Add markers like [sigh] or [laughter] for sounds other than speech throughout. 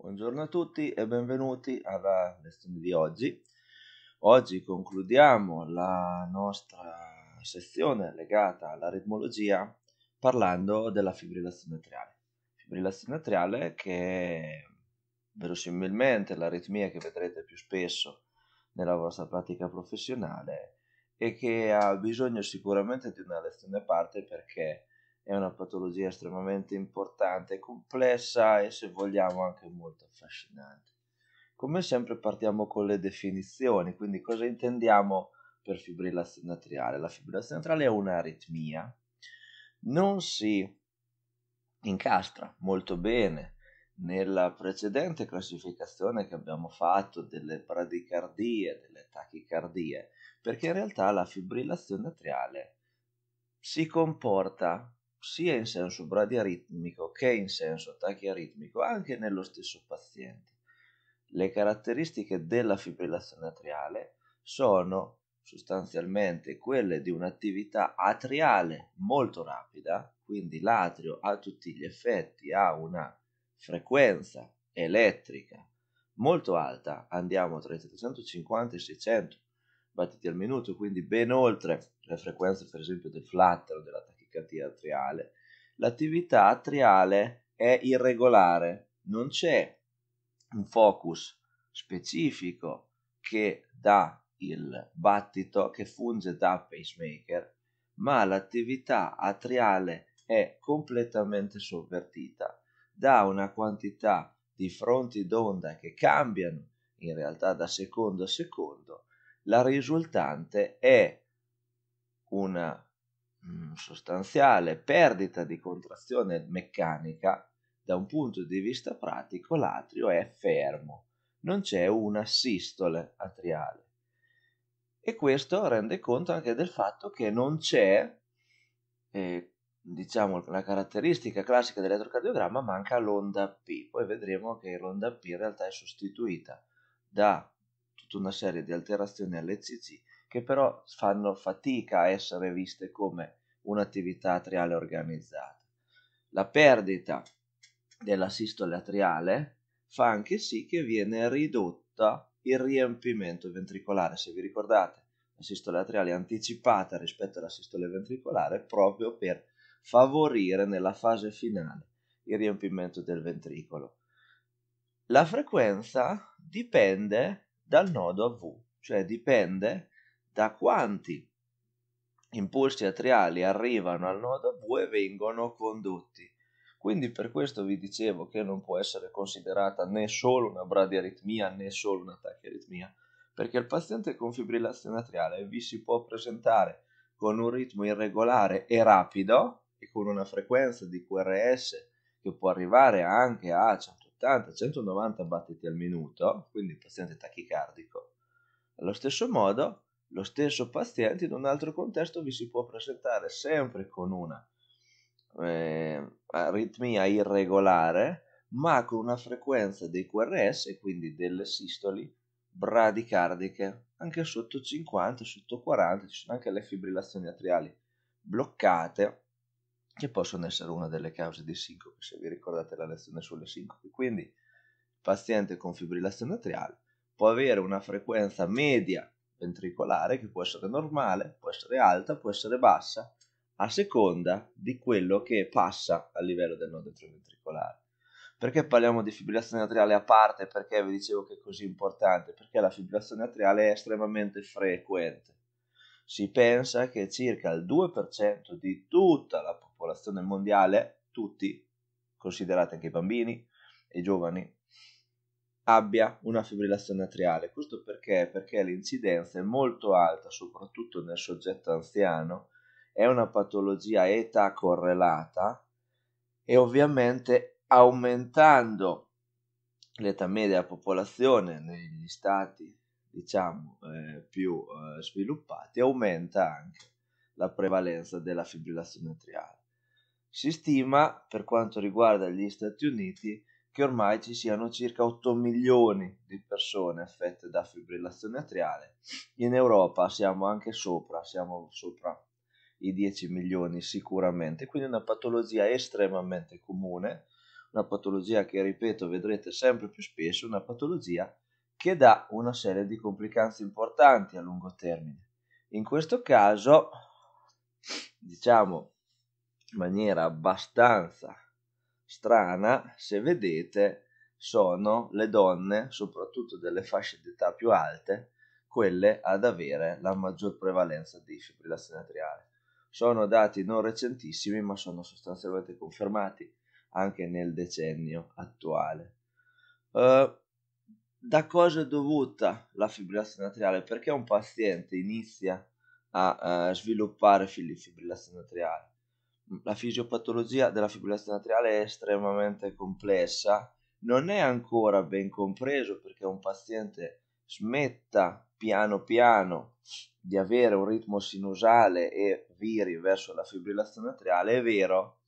Buongiorno a tutti e benvenuti alla lezione di oggi. Oggi concludiamo la nostra sezione legata all'aritmologia parlando della fibrillazione atriale. Fibrillazione atriale che è verosimilmente l'aritmia che vedrete più spesso nella vostra pratica professionale e che ha bisogno sicuramente di una lezione a parte perché è una patologia estremamente importante, complessa e se vogliamo anche molto affascinante. Come sempre partiamo con le definizioni, quindi cosa intendiamo per fibrillazione atriale? La fibrillazione atriale è un'aritmia, non si incastra molto bene nella precedente classificazione che abbiamo fatto delle bradicardie, delle tachicardie, perché in realtà la fibrillazione atriale si comporta sia in senso bradiaritmico che in senso tachiaritmico anche nello stesso paziente. Le caratteristiche della fibrillazione atriale sono sostanzialmente quelle di un'attività atriale molto rapida, quindi l'atrio a tutti gli effetti ha una frequenza elettrica molto alta, andiamo tra i 750 e i 600 battiti al minuto, quindi ben oltre le frequenze per esempio del flutter o della tachina pratica teatrale. L'attività attriale è irregolare, non c'è un focus specifico che dà il battito, che funge da pacemaker, ma l'attività atriale è completamente sovvertita da una quantità di fronti d'onda che cambiano in realtà da secondo a secondo, la risultante è una Mm, sostanziale perdita di contrazione meccanica, da un punto di vista pratico l'atrio è fermo, non c'è una sistole atriale. E questo rende conto anche del fatto che non c'è, eh, diciamo, la caratteristica classica dell'elettrocardiogramma, manca l'onda P. Poi vedremo che l'onda P in realtà è sostituita da tutta una serie di alterazioni all'ECG che però fanno fatica a essere viste come un'attività atriale organizzata. La perdita della sistole atriale fa anche sì che viene ridotta il riempimento ventricolare. Se vi ricordate, la sistole atriale è anticipata rispetto alla sistole ventricolare proprio per favorire nella fase finale il riempimento del ventricolo. La frequenza dipende dal nodo AV, cioè dipende da quanti impulsi atriali arrivano al nodo V e vengono condotti. Quindi per questo vi dicevo che non può essere considerata né solo una bradiaritmia né solo una aritmia, perché il paziente con fibrillazione atriale vi si può presentare con un ritmo irregolare e rapido e con una frequenza di QRS che può arrivare anche a 180-190 battiti al minuto, quindi il paziente tachicardico. Allo stesso modo, lo stesso paziente in un altro contesto vi si può presentare sempre con una eh, aritmia irregolare, ma con una frequenza dei QRS, quindi delle sistoli bradicardiche, anche sotto 50, sotto 40, ci sono anche le fibrillazioni atriali bloccate, che possono essere una delle cause di sincope, se vi ricordate la lezione sulle sincope. Quindi il paziente con fibrillazione atriale può avere una frequenza media ventricolare che può essere normale, può essere alta, può essere bassa, a seconda di quello che passa a livello del nodo ventricolare. Perché parliamo di fibrillazione atriale a parte? Perché vi dicevo che è così importante? Perché la fibrillazione atriale è estremamente frequente. Si pensa che circa il 2% di tutta la popolazione mondiale, tutti, considerate anche i bambini, e i giovani abbia una fibrillazione atriale. Questo perché? Perché l'incidenza è molto alta, soprattutto nel soggetto anziano, è una patologia età correlata e ovviamente aumentando l'età media della popolazione negli stati diciamo eh, più eh, sviluppati aumenta anche la prevalenza della fibrillazione atriale. Si stima per quanto riguarda gli Stati Uniti che ormai ci siano circa 8 milioni di persone affette da fibrillazione atriale. In Europa siamo anche sopra, siamo sopra i 10 milioni sicuramente, quindi una patologia estremamente comune, una patologia che, ripeto, vedrete sempre più spesso, una patologia che dà una serie di complicanze importanti a lungo termine. In questo caso, diciamo in maniera abbastanza strana, se vedete, sono le donne, soprattutto delle fasce d'età più alte, quelle ad avere la maggior prevalenza di fibrillazione atriale. Sono dati non recentissimi, ma sono sostanzialmente confermati anche nel decennio attuale. Uh, da cosa è dovuta la fibrillazione atriale? Perché un paziente inizia a uh, sviluppare fibrillazione atriale? la fisiopatologia della fibrillazione atriale è estremamente complessa, non è ancora ben compreso perché un paziente smetta piano piano di avere un ritmo sinusale e viri verso la fibrillazione atriale, è vero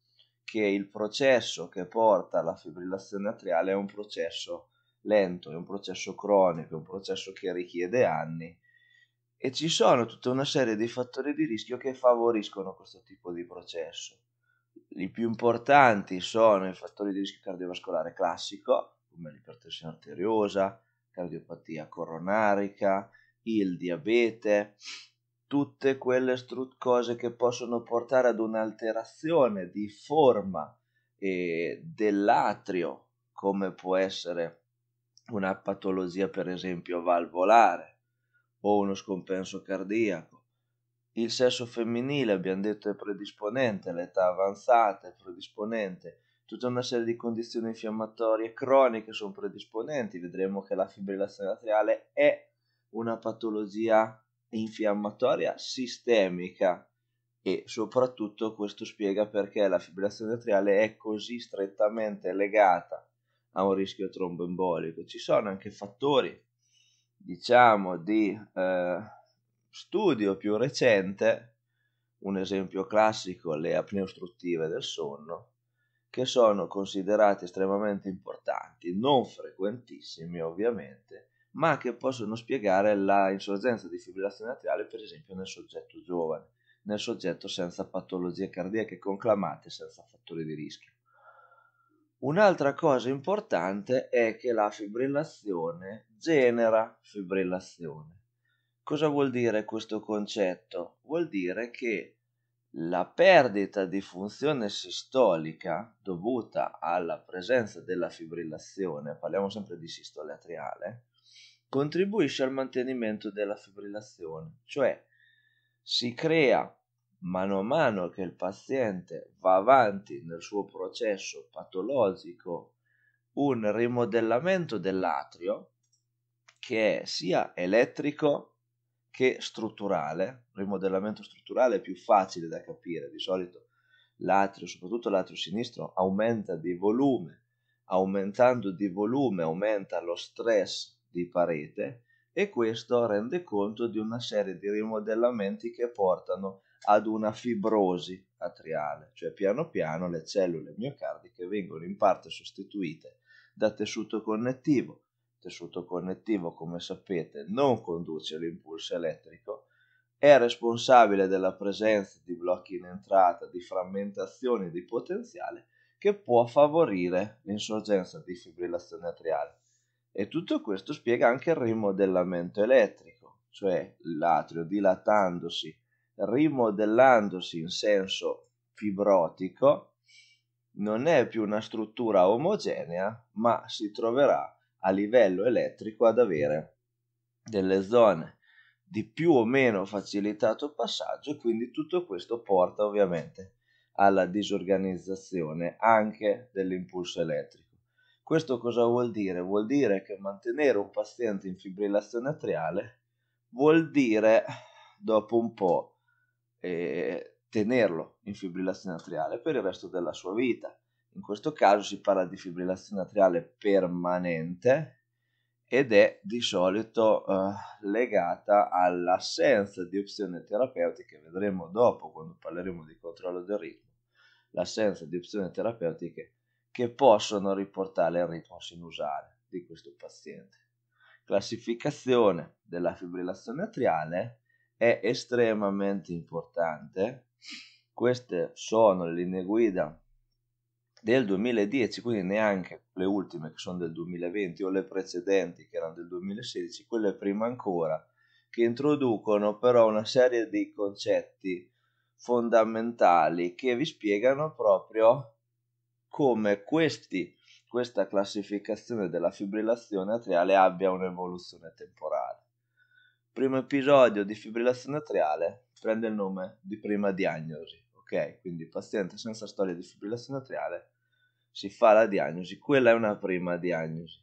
che il processo che porta alla fibrillazione atriale è un processo lento, è un processo cronico, è un processo che richiede anni e ci sono tutta una serie di fattori di rischio che favoriscono questo tipo di processo. I più importanti sono i fattori di rischio cardiovascolare classico, come l'ipertensione arteriosa, cardiopatia coronarica, il diabete, tutte quelle stru- cose che possono portare ad un'alterazione di forma eh, dell'atrio, come può essere una patologia per esempio valvolare o uno scompenso cardiaco. Il sesso femminile, abbiamo detto, è predisponente, l'età avanzata è predisponente, tutta una serie di condizioni infiammatorie croniche sono predisponenti. Vedremo che la fibrillazione atriale è una patologia infiammatoria sistemica e soprattutto questo spiega perché la fibrillazione atriale è così strettamente legata a un rischio tromboembolico. Ci sono anche fattori diciamo di eh, studio più recente, un esempio classico le apnee ostruttive del sonno, che sono considerate estremamente importanti, non frequentissime ovviamente, ma che possono spiegare la insorgenza di fibrillazione atriale per esempio nel soggetto giovane, nel soggetto senza patologie cardiache conclamate senza fattori di rischio. Un'altra cosa importante è che la fibrillazione genera fibrillazione. Cosa vuol dire questo concetto? Vuol dire che la perdita di funzione sistolica dovuta alla presenza della fibrillazione, parliamo sempre di sistole atriale, contribuisce al mantenimento della fibrillazione, cioè si crea mano a mano che il paziente va avanti nel suo processo patologico un rimodellamento dell'atrio che è sia elettrico che strutturale, rimodellamento strutturale è più facile da capire, di solito l'atrio, soprattutto l'atrio sinistro, aumenta di volume, aumentando di volume aumenta lo stress di parete e questo rende conto di una serie di rimodellamenti che portano a ad una fibrosi atriale, cioè piano piano le cellule miocardiche vengono in parte sostituite da tessuto connettivo. Tessuto connettivo, come sapete, non conduce l'impulso elettrico, è responsabile della presenza di blocchi in entrata, di frammentazione di potenziale che può favorire l'insorgenza di fibrillazione atriale. E tutto questo spiega anche il rimodellamento elettrico, cioè l'atrio dilatandosi rimodellandosi in senso fibrotico, non è più una struttura omogenea, ma si troverà a livello elettrico ad avere delle zone di più o meno facilitato passaggio e quindi tutto questo porta ovviamente alla disorganizzazione anche dell'impulso elettrico. Questo cosa vuol dire? Vuol dire che mantenere un paziente in fibrillazione atriale vuol dire dopo un po' eh, tenerlo in fibrillazione atriale per il resto della sua vita. In questo caso si parla di fibrillazione atriale permanente ed è di solito eh, legata all'assenza di opzioni terapeutiche, vedremo dopo quando parleremo di controllo del ritmo, l'assenza di opzioni terapeutiche che possono riportare il ritmo sinusale di questo paziente. Classificazione della fibrillazione atriale è estremamente importante. Queste sono le linee guida del 2010, quindi neanche le ultime che sono del 2020 o le precedenti che erano del 2016, quelle prima ancora, che introducono però una serie di concetti fondamentali che vi spiegano proprio come questi, questa classificazione della fibrillazione atriale abbia un'evoluzione temporale primo episodio di fibrillazione atriale prende il nome di prima diagnosi, ok? Quindi paziente senza storia di fibrillazione atriale si fa la diagnosi, quella è una prima diagnosi.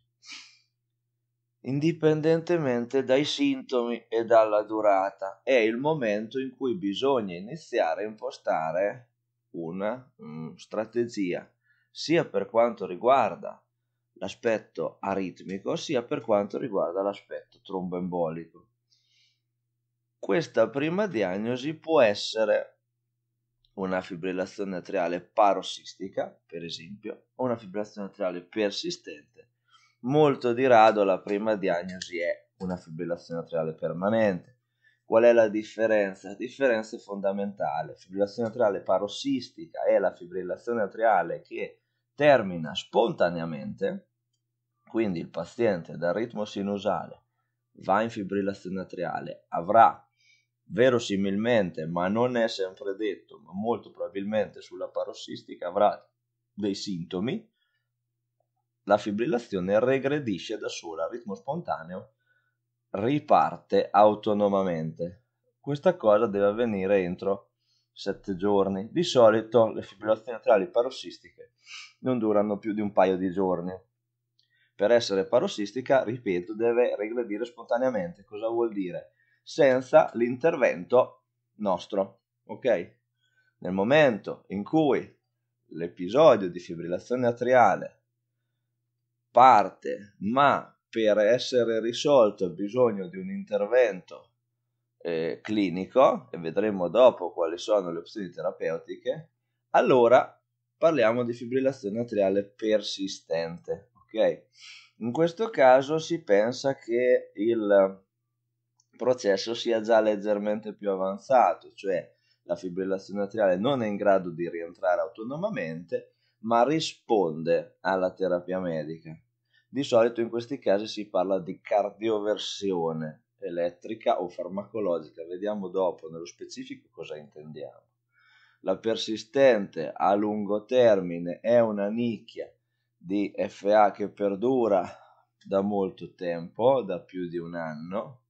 Indipendentemente dai sintomi e dalla durata, è il momento in cui bisogna iniziare a impostare una um, strategia, sia per quanto riguarda l'aspetto aritmico, sia per quanto riguarda l'aspetto tromboembolico. Questa prima diagnosi può essere una fibrillazione atriale parossistica, per esempio, o una fibrillazione atriale persistente. Molto di rado la prima diagnosi è una fibrillazione atriale permanente. Qual è la differenza? La differenza è fondamentale. Fibrillazione atriale parossistica è la fibrillazione atriale che termina spontaneamente, quindi il paziente dal ritmo sinusale va in fibrillazione atriale, avrà verosimilmente, ma non è sempre detto, ma molto probabilmente sulla parossistica avrà dei sintomi, la fibrillazione regredisce da sola a ritmo spontaneo, riparte autonomamente. Questa cosa deve avvenire entro 7 giorni. Di solito le fibrillazioni atriali parossistiche non durano più di un paio di giorni. Per essere parossistica, ripeto, deve regredire spontaneamente. Cosa vuol dire? senza l'intervento nostro. Ok? Nel momento in cui l'episodio di fibrillazione atriale parte, ma per essere risolto ha bisogno di un intervento eh, clinico, e vedremo dopo quali sono le opzioni terapeutiche, allora parliamo di fibrillazione atriale persistente. Ok? In questo caso si pensa che il processo sia già leggermente più avanzato, cioè la fibrillazione atriale non è in grado di rientrare autonomamente, ma risponde alla terapia medica. Di solito in questi casi si parla di cardioversione elettrica o farmacologica, vediamo dopo nello specifico cosa intendiamo. La persistente a lungo termine è una nicchia di FA che perdura da molto tempo, da più di un anno,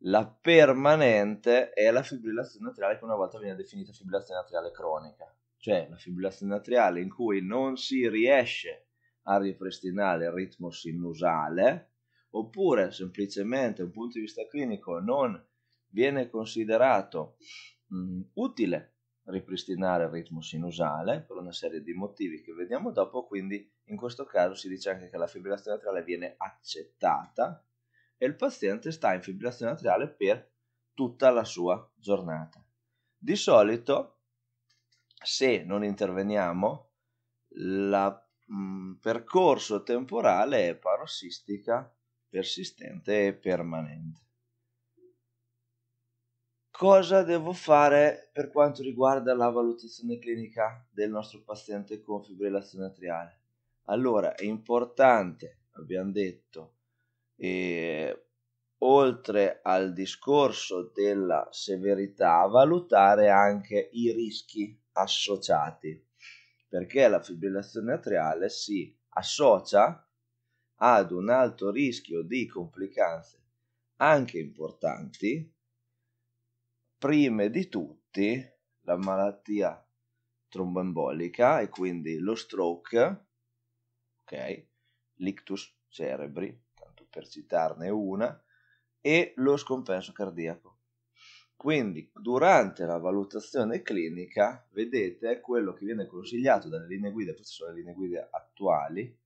la permanente è la fibrillazione atriale che una volta viene definita fibrillazione atriale cronica, cioè la fibrillazione atriale in cui non si riesce a ripristinare il ritmo sinusale, oppure semplicemente da un punto di vista clinico non viene considerato mh, utile ripristinare il ritmo sinusale per una serie di motivi che vediamo dopo, quindi in questo caso si dice anche che la fibrillazione atriale viene accettata e il paziente sta in fibrillazione atriale per tutta la sua giornata. Di solito, se non interveniamo, il mm, percorso temporale è parossistica persistente e permanente. Cosa devo fare per quanto riguarda la valutazione clinica del nostro paziente con fibrillazione atriale? Allora, è importante, abbiamo detto, e, oltre al discorso della severità, valutare anche i rischi associati, perché la fibrillazione atriale si associa ad un alto rischio di complicanze anche importanti, prime di tutti la malattia tromboembolica e quindi lo stroke, ok, l'ictus cerebri, per citarne una, e lo scompenso cardiaco. Quindi durante la valutazione clinica, vedete, quello che viene consigliato dalle linee guida, queste sono le linee guida attuali,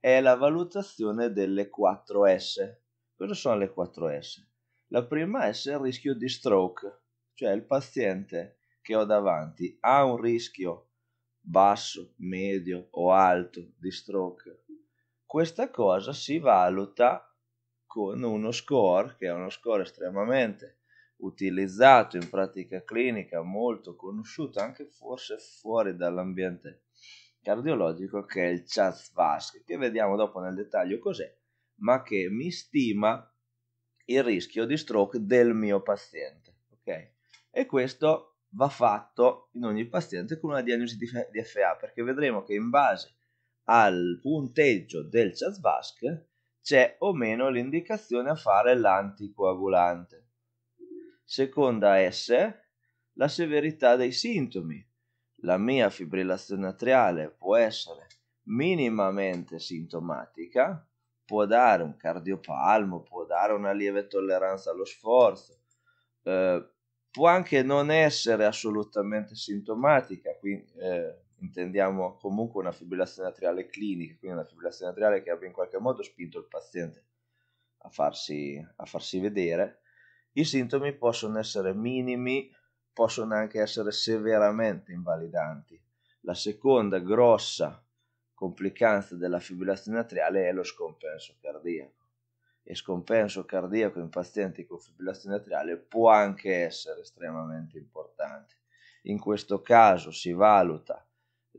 è la valutazione delle 4S. Cosa sono le 4S? La prima S è il rischio di stroke, cioè il paziente che ho davanti ha un rischio basso, medio o alto di stroke. Questa cosa si valuta con uno score che è uno score estremamente utilizzato in pratica clinica, molto conosciuto anche forse fuori dall'ambiente cardiologico che è il CHAZ-VASC, che vediamo dopo nel dettaglio cos'è, ma che mi stima il rischio di stroke del mio paziente, ok? E questo va fatto in ogni paziente con una diagnosi di FA, perché vedremo che in base al punteggio del CHAZ-VASC c'è o meno l'indicazione a fare l'anticoagulante. Seconda S, la severità dei sintomi. La mia fibrillazione atriale può essere minimamente sintomatica, può dare un cardiopalmo, può dare una lieve tolleranza allo sforzo, eh, può anche non essere assolutamente sintomatica, quindi, eh, intendiamo comunque una fibrillazione atriale clinica, quindi una fibrillazione atriale che abbia in qualche modo spinto il paziente a farsi, a farsi vedere, i sintomi possono essere minimi, possono anche essere severamente invalidanti. La seconda grossa complicanza della fibrillazione atriale è lo scompenso cardiaco. E scompenso cardiaco in pazienti con fibrillazione atriale può anche essere estremamente importante. In questo caso si valuta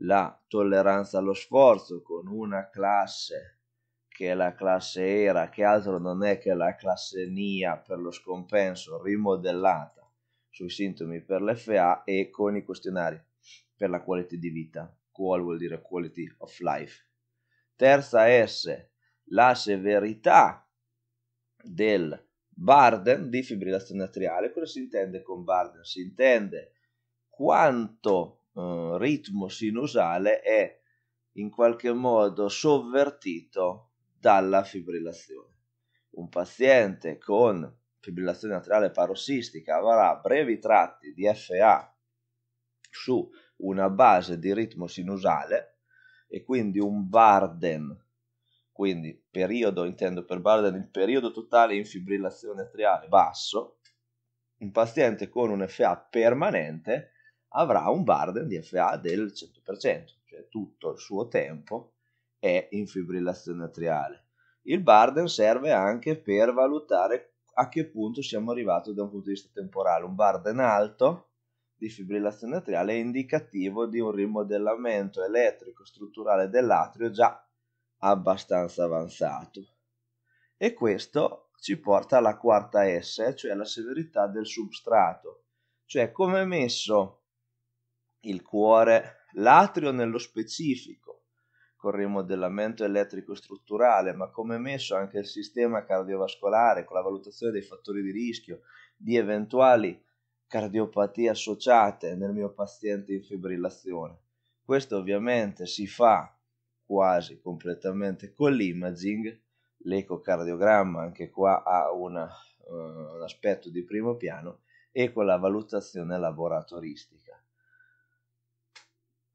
la tolleranza allo sforzo con una classe che è la classe era, che altro non è che la classe NIA per lo scompenso rimodellata sui sintomi per l'FA e con i questionari per la qualità di vita. Qual vuol dire quality of life. Terza S, la severità del Barden di fibrillazione atriale. Cosa si intende con Barden? Si intende quanto eh, ritmo sinusale è in qualche modo sovvertito dalla fibrillazione. Un paziente con fibrillazione atriale parossistica avrà brevi tratti di FA su una base di ritmo sinusale e quindi un barden, quindi periodo, intendo per barden il periodo totale in fibrillazione atriale basso, un paziente con un FA permanente avrà un bar del DFA del 100%, cioè tutto il suo tempo è in fibrillazione atriale. Il Barden serve anche per valutare a che punto siamo arrivati da un punto di vista temporale. Un Barden alto di fibrillazione atriale è indicativo di un rimodellamento elettrico strutturale dell'atrio già abbastanza avanzato. E questo ci porta alla quarta S, cioè la severità del substrato, cioè come è messo il cuore, l'atrio nello specifico, col rimodellamento elettrico strutturale, ma come messo anche il sistema cardiovascolare con la valutazione dei fattori di rischio, di eventuali cardiopatie associate nel mio paziente in fibrillazione. Questo ovviamente si fa quasi completamente con l'imaging, l'ecocardiogramma anche qua ha una, uh, eh, un aspetto di primo piano e con la valutazione laboratoristica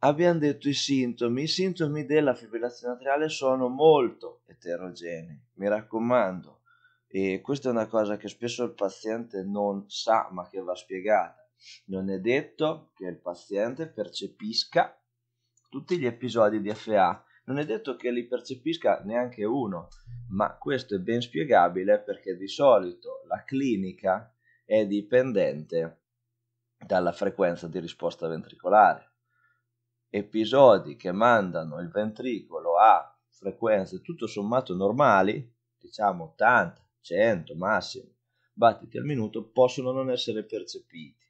abbiamo detto i sintomi. I sintomi della fibrillazione atriale sono molto eterogenei, mi raccomando. E questa è una cosa che spesso il paziente non sa, ma che va spiegata. Non è detto che il paziente percepisca tutti gli episodi di FA, non è detto che li percepisca neanche uno, ma questo è ben spiegabile perché di solito la clinica è dipendente dalla frequenza di risposta ventricolare episodi che mandano il ventricolo a frequenze tutto sommato normali, diciamo 80, 100 massimo battiti al minuto, possono non essere percepiti.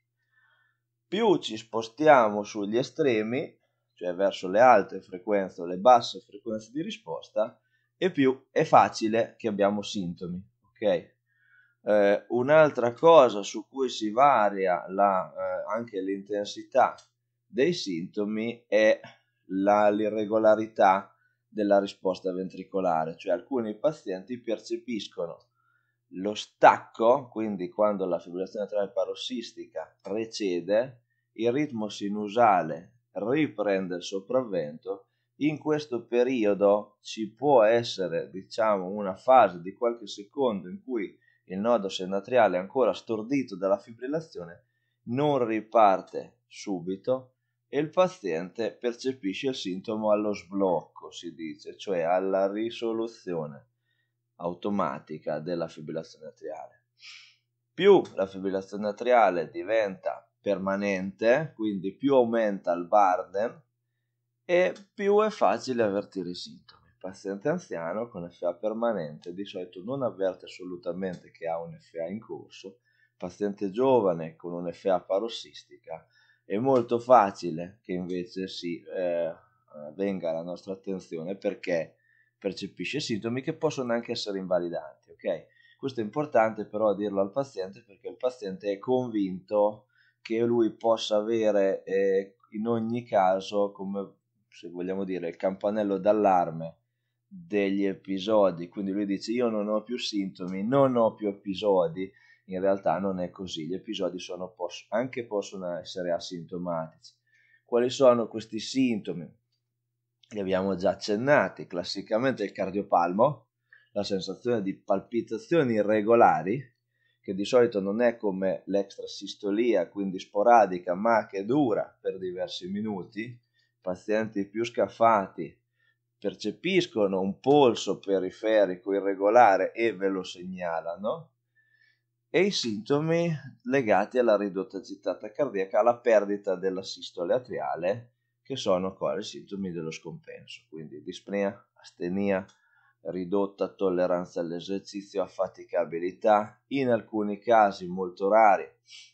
Più ci spostiamo sugli estremi, cioè verso le alte frequenze o le basse frequenze di risposta, e più è facile che abbiamo sintomi. Okay? Eh, un'altra cosa su cui si varia la, eh, anche l'intensità dei sintomi è la, l'irregolarità della risposta ventricolare, cioè alcuni pazienti percepiscono lo stacco, quindi quando la fibrillazione atriale parossistica precede, il ritmo sinusale riprende il sopravvento, in questo periodo ci può essere, diciamo, una fase di qualche secondo in cui il nodo senatriale è ancora stordito dalla fibrillazione, non riparte subito, e il paziente percepisce il sintomo allo sblocco, si dice, cioè alla risoluzione automatica della fibrillazione atriale. Più la fibrillazione atriale diventa permanente, quindi più aumenta il burden e più è facile avvertire i sintomi. Il paziente anziano con FA permanente di solito non avverte assolutamente che ha un FA in corso, il paziente giovane con un FA parossistica è molto facile che invece si eh, venga alla nostra attenzione perché percepisce sintomi che possono anche essere invalidanti, ok? Questo è importante però dirlo al paziente perché il paziente è convinto che lui possa avere eh, in ogni caso, come se vogliamo dire, il campanello d'allarme degli episodi. Quindi lui dice io non ho più sintomi, non ho più episodi, in realtà non è così, gli episodi sono, poss- anche possono essere asintomatici. Quali sono questi sintomi? Li abbiamo già accennati, classicamente il cardiopalmo, la sensazione di palpitazioni irregolari, che di solito non è come l'extrasistolia, quindi sporadica, ma che dura per diversi minuti. Pazienti più scaffati percepiscono un polso periferico irregolare e ve lo segnalano e i sintomi legati alla ridotta gittata cardiaca, alla perdita della sistole atriale, che sono qua i sintomi dello scompenso, quindi dispnea, astenia, ridotta tolleranza all'esercizio, affaticabilità, in alcuni casi molto rari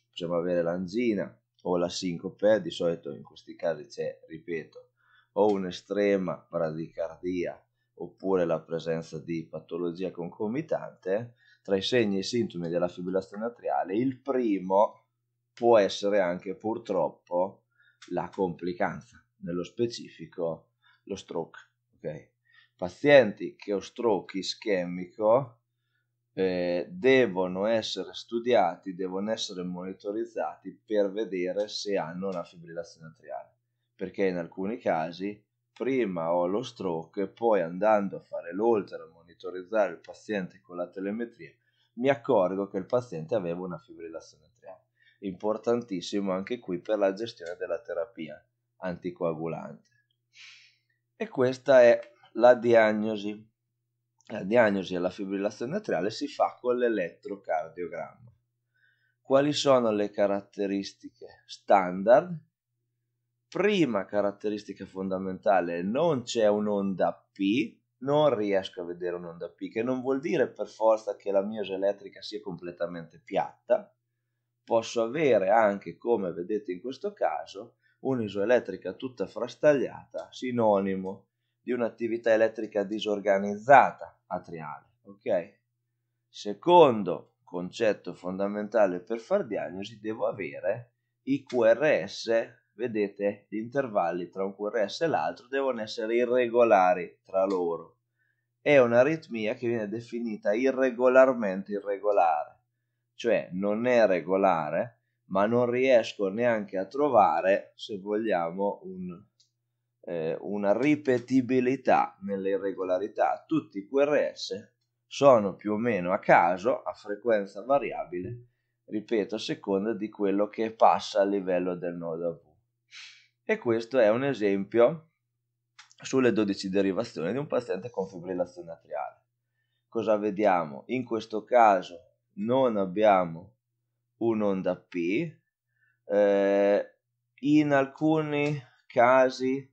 possiamo avere l'angina o la sincope, di solito in questi casi c'è, ripeto, o un'estrema bradicardia oppure la presenza di patologia concomitante tra i segni e i sintomi della fibrillazione atriale, il primo può essere anche purtroppo la complicanza, nello specifico lo stroke. Okay? Pazienti che ho stroke ischemico eh, devono essere studiati, devono essere monitorizzati per vedere se hanno una fibrillazione atriale, perché in alcuni casi prima ho lo stroke, e poi andando a fare l'oltre monitorizzare il paziente con la telemetria, mi accorgo che il paziente aveva una fibrillazione atriale. Importantissimo anche qui per la gestione della terapia anticoagulante. E questa è la diagnosi. La diagnosi alla fibrillazione atriale si fa con l'elettrocardiogramma. Quali sono le caratteristiche standard? Prima caratteristica fondamentale, non c'è un'onda P, non riesco a vedere un'onda P, che non vuol dire per forza che la mia elettrica sia completamente piatta, posso avere anche, come vedete in questo caso, un'isoelettrica tutta frastagliata, sinonimo di un'attività elettrica disorganizzata atriale. Ok? Secondo concetto fondamentale per far diagnosi, devo avere i QRS Vedete, gli intervalli tra un QRS e l'altro devono essere irregolari tra loro. È un'aritmia che viene definita irregolarmente irregolare, cioè non è regolare, ma non riesco neanche a trovare, se vogliamo, un, eh, una ripetibilità nelle irregolarità. Tutti i QRS sono più o meno a caso, a frequenza variabile, ripeto, a seconda di quello che passa a livello del nodo AV. E questo è un esempio sulle 12 derivazioni di un paziente con fibrillazione atriale. Cosa vediamo? In questo caso non abbiamo un'onda P, eh, in alcuni casi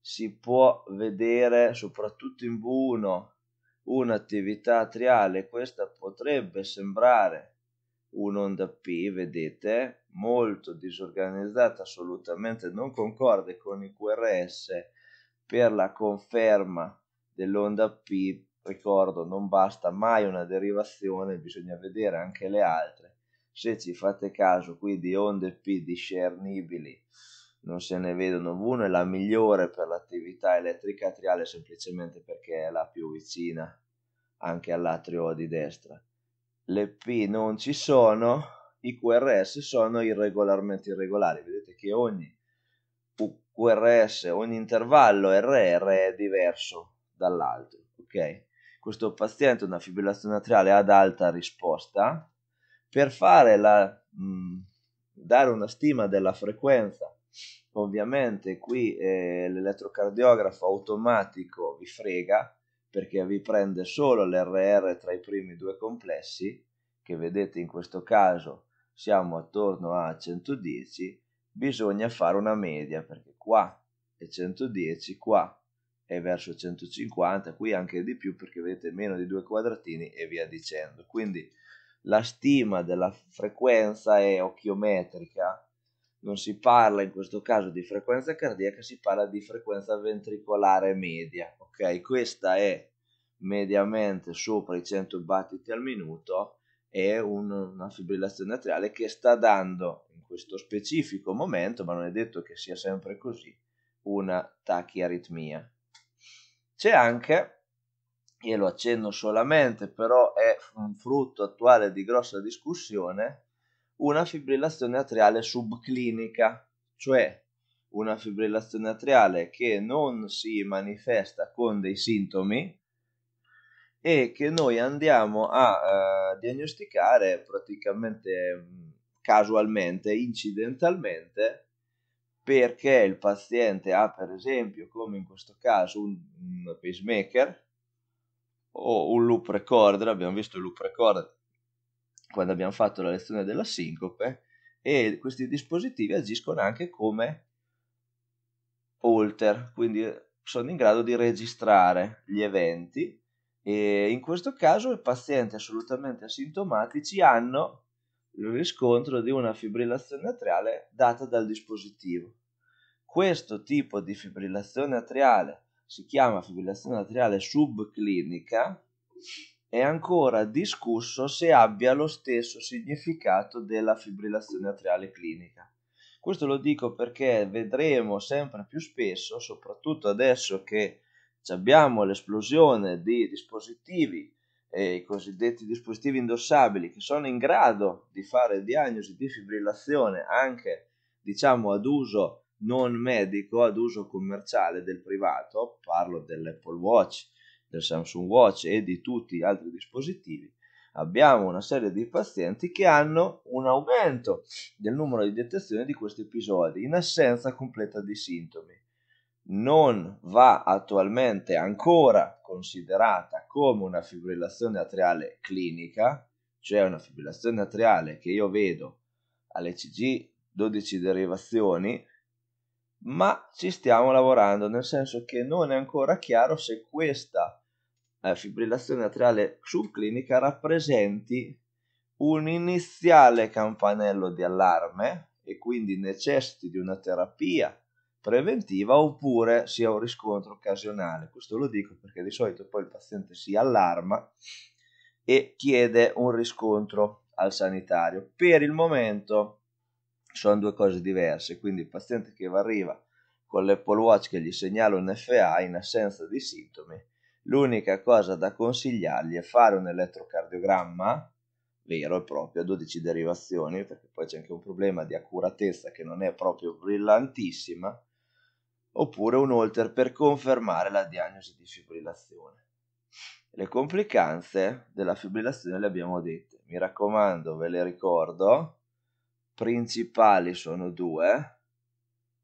si può vedere, soprattutto in V1, un'attività atriale, questa potrebbe sembrare un'onda P, vedete, molto disorganizzata, assolutamente non concorde con i QRS per la conferma dell'onda P, ricordo, non basta mai una derivazione, bisogna vedere anche le altre. Se ci fate caso, qui di onde P discernibili non se ne vedono una, è la migliore per l'attività elettrica atriale semplicemente perché è la più vicina anche all'atrio di destra le P non ci sono, i QRS sono irregolarmente irregolari. Vedete che ogni QRS, ogni intervallo RR è diverso dall'altro. Ok? Questo paziente ha una fibrillazione atriale ad alta risposta. Per fare la, mh, mm, dare una stima della frequenza, ovviamente qui eh, l'elettrocardiografo automatico vi frega perché vi prende solo l'RR tra i primi due complessi, che vedete in questo caso siamo attorno a 110, bisogna fare una media perché qua è 110, qua è verso 150, qui anche di più perché vedete meno di due quadratini e via dicendo. Quindi la stima della frequenza è occhiometrica, non si parla in questo caso di frequenza cardiaca, si parla di frequenza ventricolare media, ok? Questa è mediamente sopra i 100 battiti al minuto e un, una fibrillazione atriale che sta dando in questo specifico momento, ma non è detto che sia sempre così, una tachiaritmia. C'è anche, e lo accenno solamente, però è un frutto attuale di grossa discussione, una fibrillazione atriale subclinica, cioè una fibrillazione atriale che non si manifesta con dei sintomi e che noi andiamo a eh, diagnosticare praticamente mm, casualmente, incidentalmente, perché il paziente ha per esempio, come in questo caso, un, un pacemaker o un loop recorder, abbiamo visto il loop recorder quando abbiamo fatto la lezione della sincope e questi dispositivi agiscono anche come holter, quindi sono in grado di registrare gli eventi e in questo caso i pazienti assolutamente asintomatici hanno il riscontro di una fibrillazione atriale data dal dispositivo. Questo tipo di fibrillazione atriale si chiama fibrillazione atriale subclinica è ancora discusso se abbia lo stesso significato della fibrillazione atriale clinica. Questo lo dico perché vedremo sempre più spesso, soprattutto adesso che abbiamo l'esplosione di dispositivi, eh, i cosiddetti dispositivi indossabili, che sono in grado di fare diagnosi di fibrillazione anche diciamo ad uso non medico, ad uso commerciale del privato, parlo dell'Apple Watch, del Samsung Watch e di tutti gli altri dispositivi, abbiamo una serie di pazienti che hanno un aumento del numero di detezioni di questi episodi in assenza completa di sintomi. Non va attualmente ancora considerata come una fibrillazione atriale clinica, cioè una fibrillazione atriale che io vedo all'ECG 12 derivazioni, ma ci stiamo lavorando, nel senso che non è ancora chiaro se questa eh, fibrillazione atriale subclinica rappresenti un iniziale campanello di allarme e quindi necessiti di una terapia preventiva oppure sia un riscontro occasionale. Questo lo dico perché di solito poi il paziente si allarma e chiede un riscontro al sanitario. Per il momento sono due cose diverse, quindi il paziente che arriva con l'Apple Watch che gli segnala un FA in assenza di sintomi L'unica cosa da consigliargli è fare un elettrocardiogramma vero e proprio a 12 derivazioni, perché poi c'è anche un problema di accuratezza che non è proprio brillantissima, oppure un holter per confermare la diagnosi di fibrillazione. Le complicanze della fibrillazione le abbiamo dette, mi raccomando, ve le ricordo, principali sono due,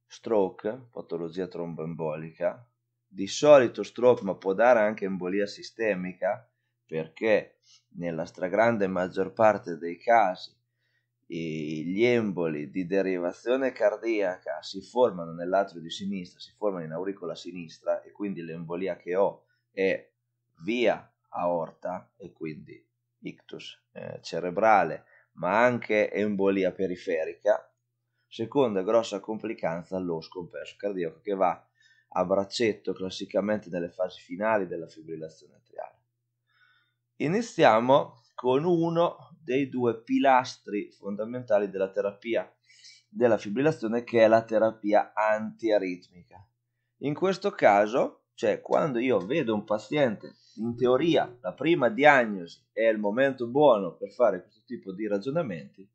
stroke, patologia tromboembolica, di solito stroke, ma può dare anche embolia sistemica, perché nella stragrande maggior parte dei casi gli emboli di derivazione cardiaca si formano nell'atrio di sinistra, si formano in auricola sinistra e quindi l'embolia che ho è via aorta e quindi ictus eh, cerebrale, ma anche embolia periferica. Seconda grossa complicanza lo scompenso cardiaco che va a braccetto classicamente nelle fasi finali della fibrillazione atriale. Iniziamo con uno dei due pilastri fondamentali della terapia della fibrillazione che è la terapia antiaritmica. In questo caso, cioè quando io vedo un paziente, in teoria la prima diagnosi è il momento buono per fare questo tipo di ragionamenti,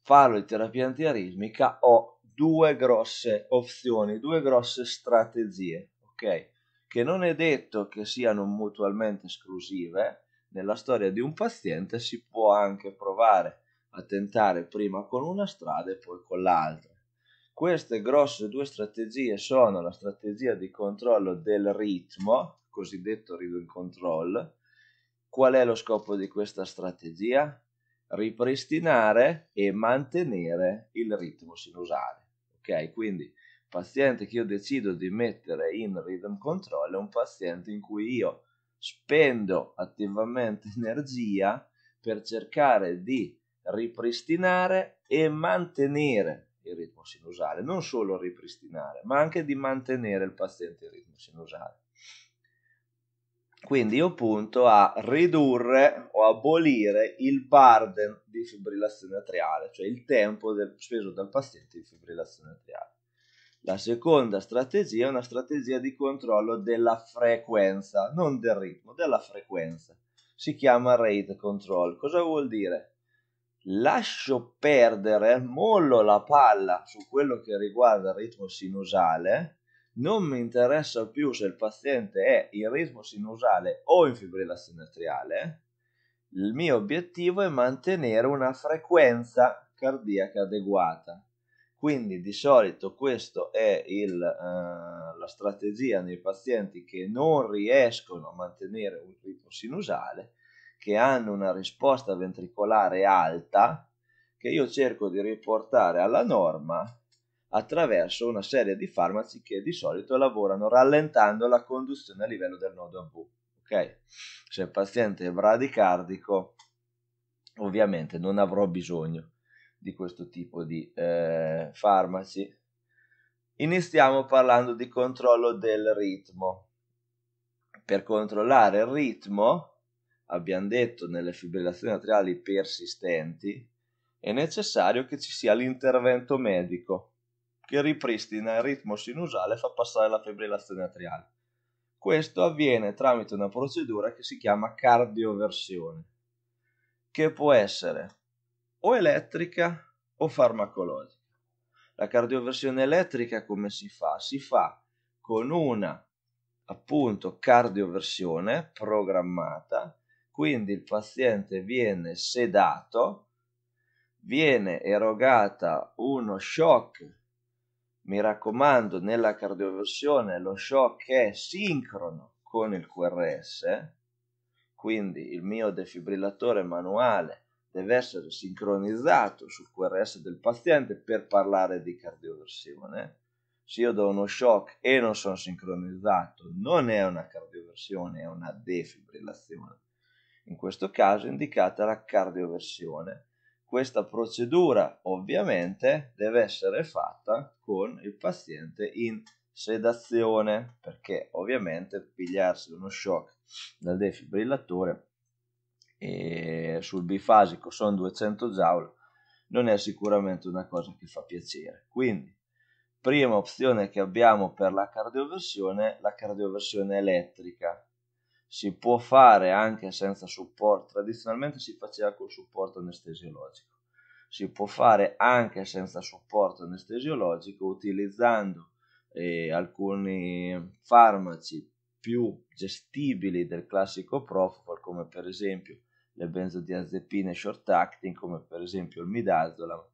farlo in terapia antiaritmica o due grosse opzioni, due grosse strategie, ok? Che non è detto che siano mutualmente esclusive, nella storia di un paziente si può anche provare a tentare prima con una strada e poi con l'altra. Queste grosse due strategie sono la strategia di controllo del ritmo, cosiddetto rhythm control. Qual è lo scopo di questa strategia? Ripristinare e mantenere il ritmo sinusale ok? Quindi il paziente che io decido di mettere in rhythm control è un paziente in cui io spendo attivamente [laughs] energia per cercare di ripristinare e mantenere il ritmo sinusale, non solo ripristinare, ma anche di mantenere il paziente in ritmo sinusale. Quindi io punto a ridurre o abolire il burden di fibrillazione atriale, cioè il tempo del, speso dal paziente di fibrillazione atriale. La seconda strategia è una strategia di controllo della frequenza, non del ritmo, della frequenza. Si chiama rate control. Cosa vuol dire? Lascio perdere, mollo la palla su quello che riguarda il ritmo sinusale non mi interessa più se il paziente è in ritmo sinusale o in fibrillazione atriale, il mio obiettivo è mantenere una frequenza cardiaca adeguata. Quindi di solito questa è il, eh, la strategia nei pazienti che non riescono a mantenere un ritmo sinusale, che hanno una risposta ventricolare alta, che io cerco di riportare alla norma attraverso una serie di farmaci che di solito lavorano rallentando la conduzione a livello del nodo AV. Okay? Se il paziente è bradicardico, ovviamente non avrò bisogno di questo tipo di eh, farmaci. Iniziamo parlando di controllo del ritmo. Per controllare il ritmo, abbiamo detto nelle fibrillazioni atriali persistenti, è necessario che ci sia l'intervento medico che ripristina il ritmo sinusale e fa passare la fibrillazione atriale. Questo avviene tramite una procedura che si chiama cardioversione, che può essere o elettrica o farmacologica. La cardioversione elettrica come si fa? Si fa con una appunto cardioversione programmata, quindi il paziente viene sedato, viene erogata uno shock mi raccomando nella cardioversione lo shock è sincrono con il QRS quindi il mio defibrillatore manuale deve essere sincronizzato sul QRS del paziente per parlare di cardioversione se io do uno shock e non sono sincronizzato non è una cardioversione è una defibrillazione in questo caso è indicata la cardioversione questa procedura ovviamente deve essere fatta con il paziente in sedazione perché ovviamente pigliarsi uno shock dal defibrillatore sul bifasico sono 200 joule non è sicuramente una cosa che fa piacere quindi prima opzione che abbiamo per la cardioversione la cardioversione elettrica si può fare anche senza supporto, tradizionalmente si faceva col supporto anestesiologico, si può fare anche senza supporto anestesiologico utilizzando eh, alcuni farmaci più gestibili del classico Profol, come per esempio le benzodiazepine short acting, come per esempio il midazolam,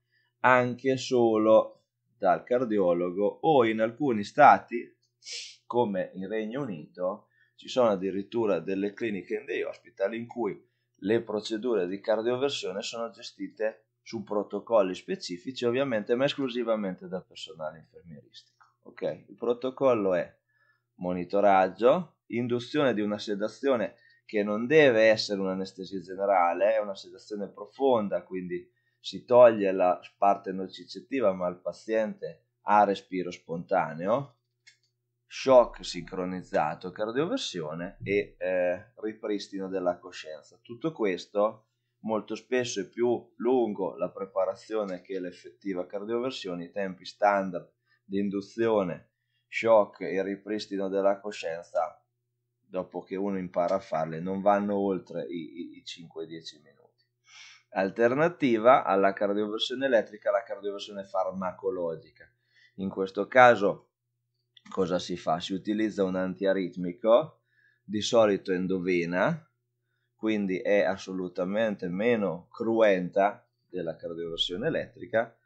anche solo dal cardiologo o in alcuni stati, come il Regno Unito, ci sono addirittura delle cliniche in dei hospital in cui le procedure di cardioversione sono gestite su protocolli specifici, ovviamente, ma esclusivamente da personale infermieristico. Okay? Il protocollo è monitoraggio, induzione di una sedazione che non deve essere un'anestesia generale, è una sedazione profonda, quindi si toglie la parte nocicettiva, ma il paziente ha respiro spontaneo, shock sincronizzato, cardioversione e eh, ripristino della coscienza. Tutto questo molto spesso è più lungo la preparazione che l'effettiva cardioversione, i tempi standard di induzione, shock e ripristino della coscienza dopo che uno impara a farle non vanno oltre i, i, i 5-10 minuti. Alternativa alla cardioversione elettrica, la cardioversione farmacologica. In questo caso cosa si fa? Si utilizza un antiaritmico, di solito endovena, quindi è assolutamente meno cruenta della cardioversione elettrica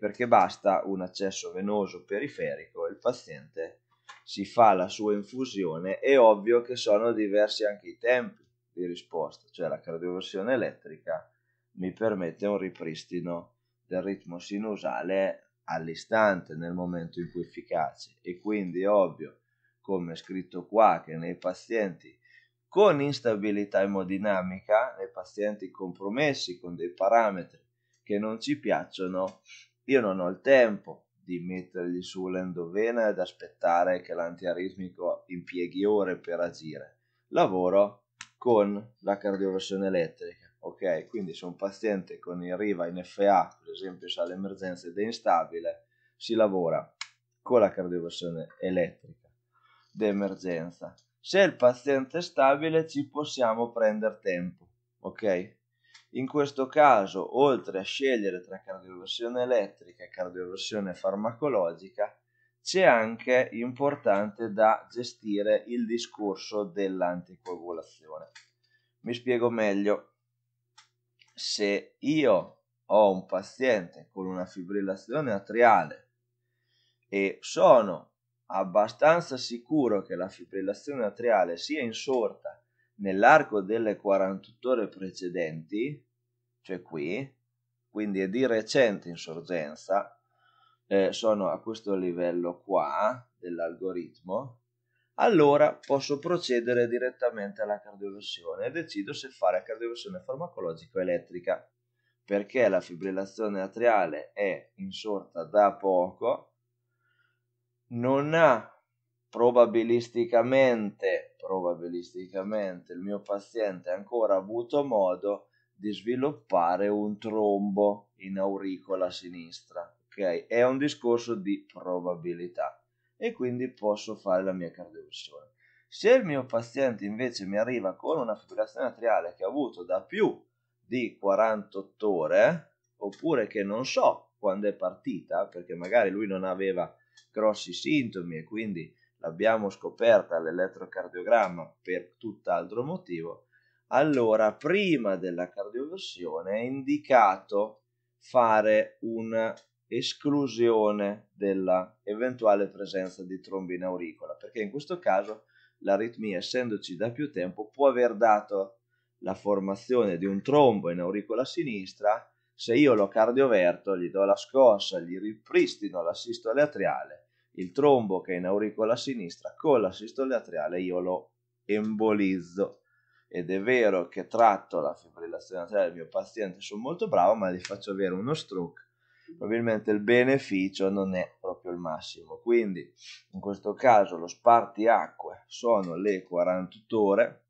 perché basta un accesso venoso periferico il paziente si fa la sua infusione è ovvio che sono diversi anche i tempi di risposta cioè la cardioversione elettrica mi permette un ripristino del ritmo sinusale all'istante nel momento in cui efficace e quindi è ovvio come è scritto qua che nei pazienti con instabilità emodinamica nei pazienti compromessi con dei parametri che non ci piacciono io non ho il tempo di mettergli su l'endovena ed aspettare che l'antiaritmico impieghi ore per agire lavoro con la cardioversione elettrica ok? Quindi se un paziente con il RIVA in FA, per esempio, sa l'emergenza ed è instabile, si lavora con la cardioversione elettrica d'emergenza. Se il paziente è stabile ci possiamo prendere tempo, ok? In questo caso, oltre a scegliere tra cardioversione elettrica e cardioversione farmacologica, c'è anche importante da gestire il discorso dell'anticoagulazione. Mi spiego meglio se io ho un paziente con una fibrillazione atriale e sono abbastanza sicuro che la fibrillazione atriale sia insorta nell'arco delle 48 ore precedenti, cioè qui, quindi è di recente insorgenza, eh, sono a questo livello qua dell'algoritmo, allora posso procedere direttamente alla cardioversione e decido se fare cardioversione farmacologica o elettrica perché la fibrillazione atriale è insorta da poco non ha probabilisticamente, probabilisticamente il mio paziente ancora avuto modo di sviluppare un trombo in auricola sinistra ok è un discorso di probabilità e quindi posso fare la mia cardioversione. Se il mio paziente invece mi arriva con una fibrillazione atriale che ha avuto da più di 48 ore, oppure che non so quando è partita, perché magari lui non aveva grossi sintomi e quindi l'abbiamo scoperta all'elettrocardiogramma per tutt'altro motivo, allora prima della cardioversione è indicato fare un esclusione della eventuale presenza di trombina auricola, perché in questo caso l'aritmia, essendoci da più tempo, può aver dato la formazione di un trombo in auricola sinistra. Se io lo cardioverto, gli do la scossa, gli ripristino la sistole atriale, il trombo che è in auricola sinistra con la sistole atriale io lo embolizzo. Ed è vero che tratto la fibrillazione atriale del mio paziente, sono molto bravo, ma gli faccio avere uno stroke probabilmente il beneficio non è proprio il massimo. Quindi in questo caso lo spartiacque sono le 48 ore,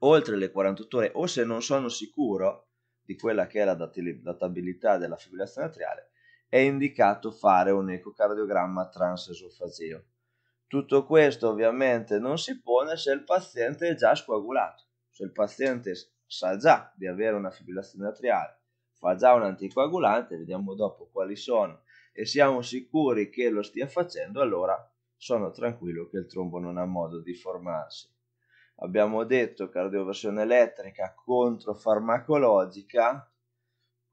oltre le 48 ore o se non sono sicuro di quella che è la databilità della fibrillazione atriale, è indicato fare un ecocardiogramma transesofaseo. Tutto questo ovviamente non si pone se il paziente è già scoagulato, se il paziente sa già di avere una fibrillazione atriale fa già un anticoagulante, vediamo dopo quali sono e siamo sicuri che lo stia facendo, allora sono tranquillo che il trombo non ha modo di formarsi. Abbiamo detto cardioversione elettrica contro farmacologica,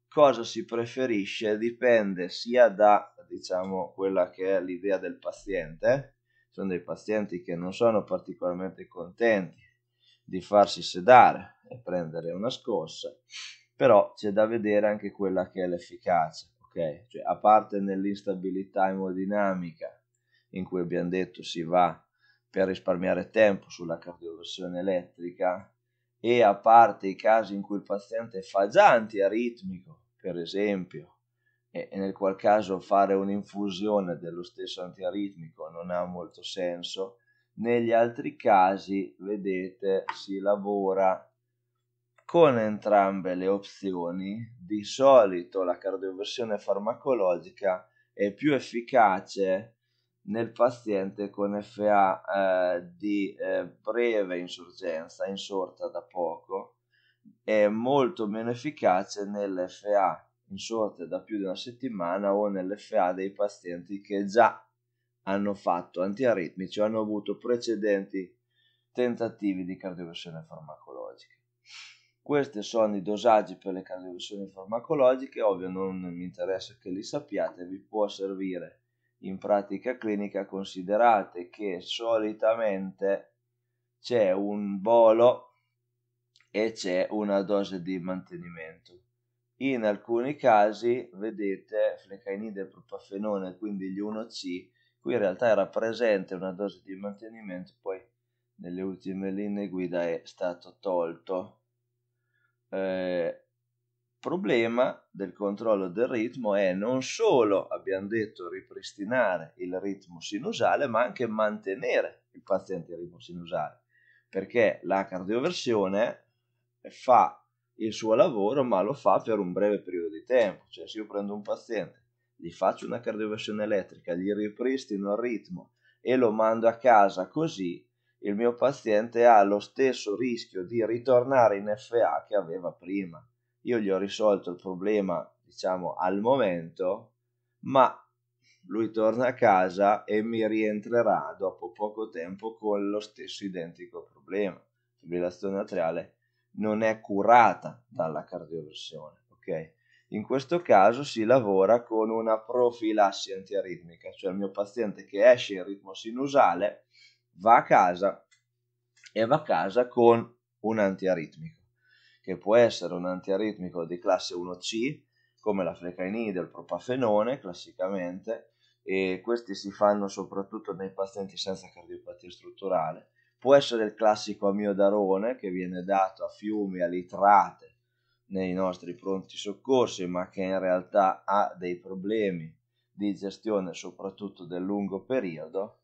cosa si preferisce dipende sia da diciamo quella che è l'idea del paziente, sono dei pazienti che non sono particolarmente contenti di farsi sedare e prendere una scossa però c'è da vedere anche quella che è l'efficacia, ok? Cioè, a parte nell'instabilità emodinamica, in cui abbiamo detto si va per risparmiare tempo sulla cardioversione elettrica, e a parte i casi in cui il paziente fa già antiaritmico, per esempio, e nel qual caso fare un'infusione dello stesso antiaritmico non ha molto senso, negli altri casi, vedete, si lavora con entrambe le opzioni, di solito la cardioversione farmacologica è più efficace nel paziente con FA eh, di eh, breve insorgenza, insorta da poco, è molto meno efficace nell'FA insorte da più di una settimana o nell'FA dei pazienti che già hanno fatto antiaritmici o hanno avuto precedenti tentativi di cardioversione farmacologica. Questi sono i dosaggi per le calibrazioni farmacologiche, ovvio non mi interessa che li sappiate, vi può servire in pratica clinica, considerate che solitamente c'è un bolo e c'è una dose di mantenimento. In alcuni casi, vedete, flecainide e propafenone, quindi gli 1C, qui in realtà era presente una dose di mantenimento, poi nelle ultime linee guida è stato tolto eh, problema del controllo del ritmo è non solo, abbiamo detto, ripristinare il ritmo sinusale, ma anche mantenere il paziente il ritmo sinusale, perché la cardioversione fa il suo lavoro, ma lo fa per un breve periodo di tempo. Cioè, se io prendo un paziente, gli faccio una cardioversione elettrica, gli ripristino il ritmo e lo mando a casa così, il mio paziente ha lo stesso rischio di ritornare in FA che aveva prima. Io gli ho risolto il problema, diciamo, al momento, ma lui torna a casa e mi rientrerà dopo poco tempo con lo stesso identico problema. Fibrillazione atriale non è curata dalla cardioversione, ok? In questo caso si lavora con una profilassi antiaritmica, cioè il mio paziente che esce in ritmo sinusale va a casa e va a casa con un antiaritmico, che può essere un antiaritmico di classe 1C, come la flecainide o il propafenone classicamente, e questi si fanno soprattutto nei pazienti senza cardiopatia strutturale. Può essere il classico amiodarone che viene dato a fiumi, a litrate nei nostri pronti soccorsi, ma che in realtà ha dei problemi di gestione soprattutto del lungo periodo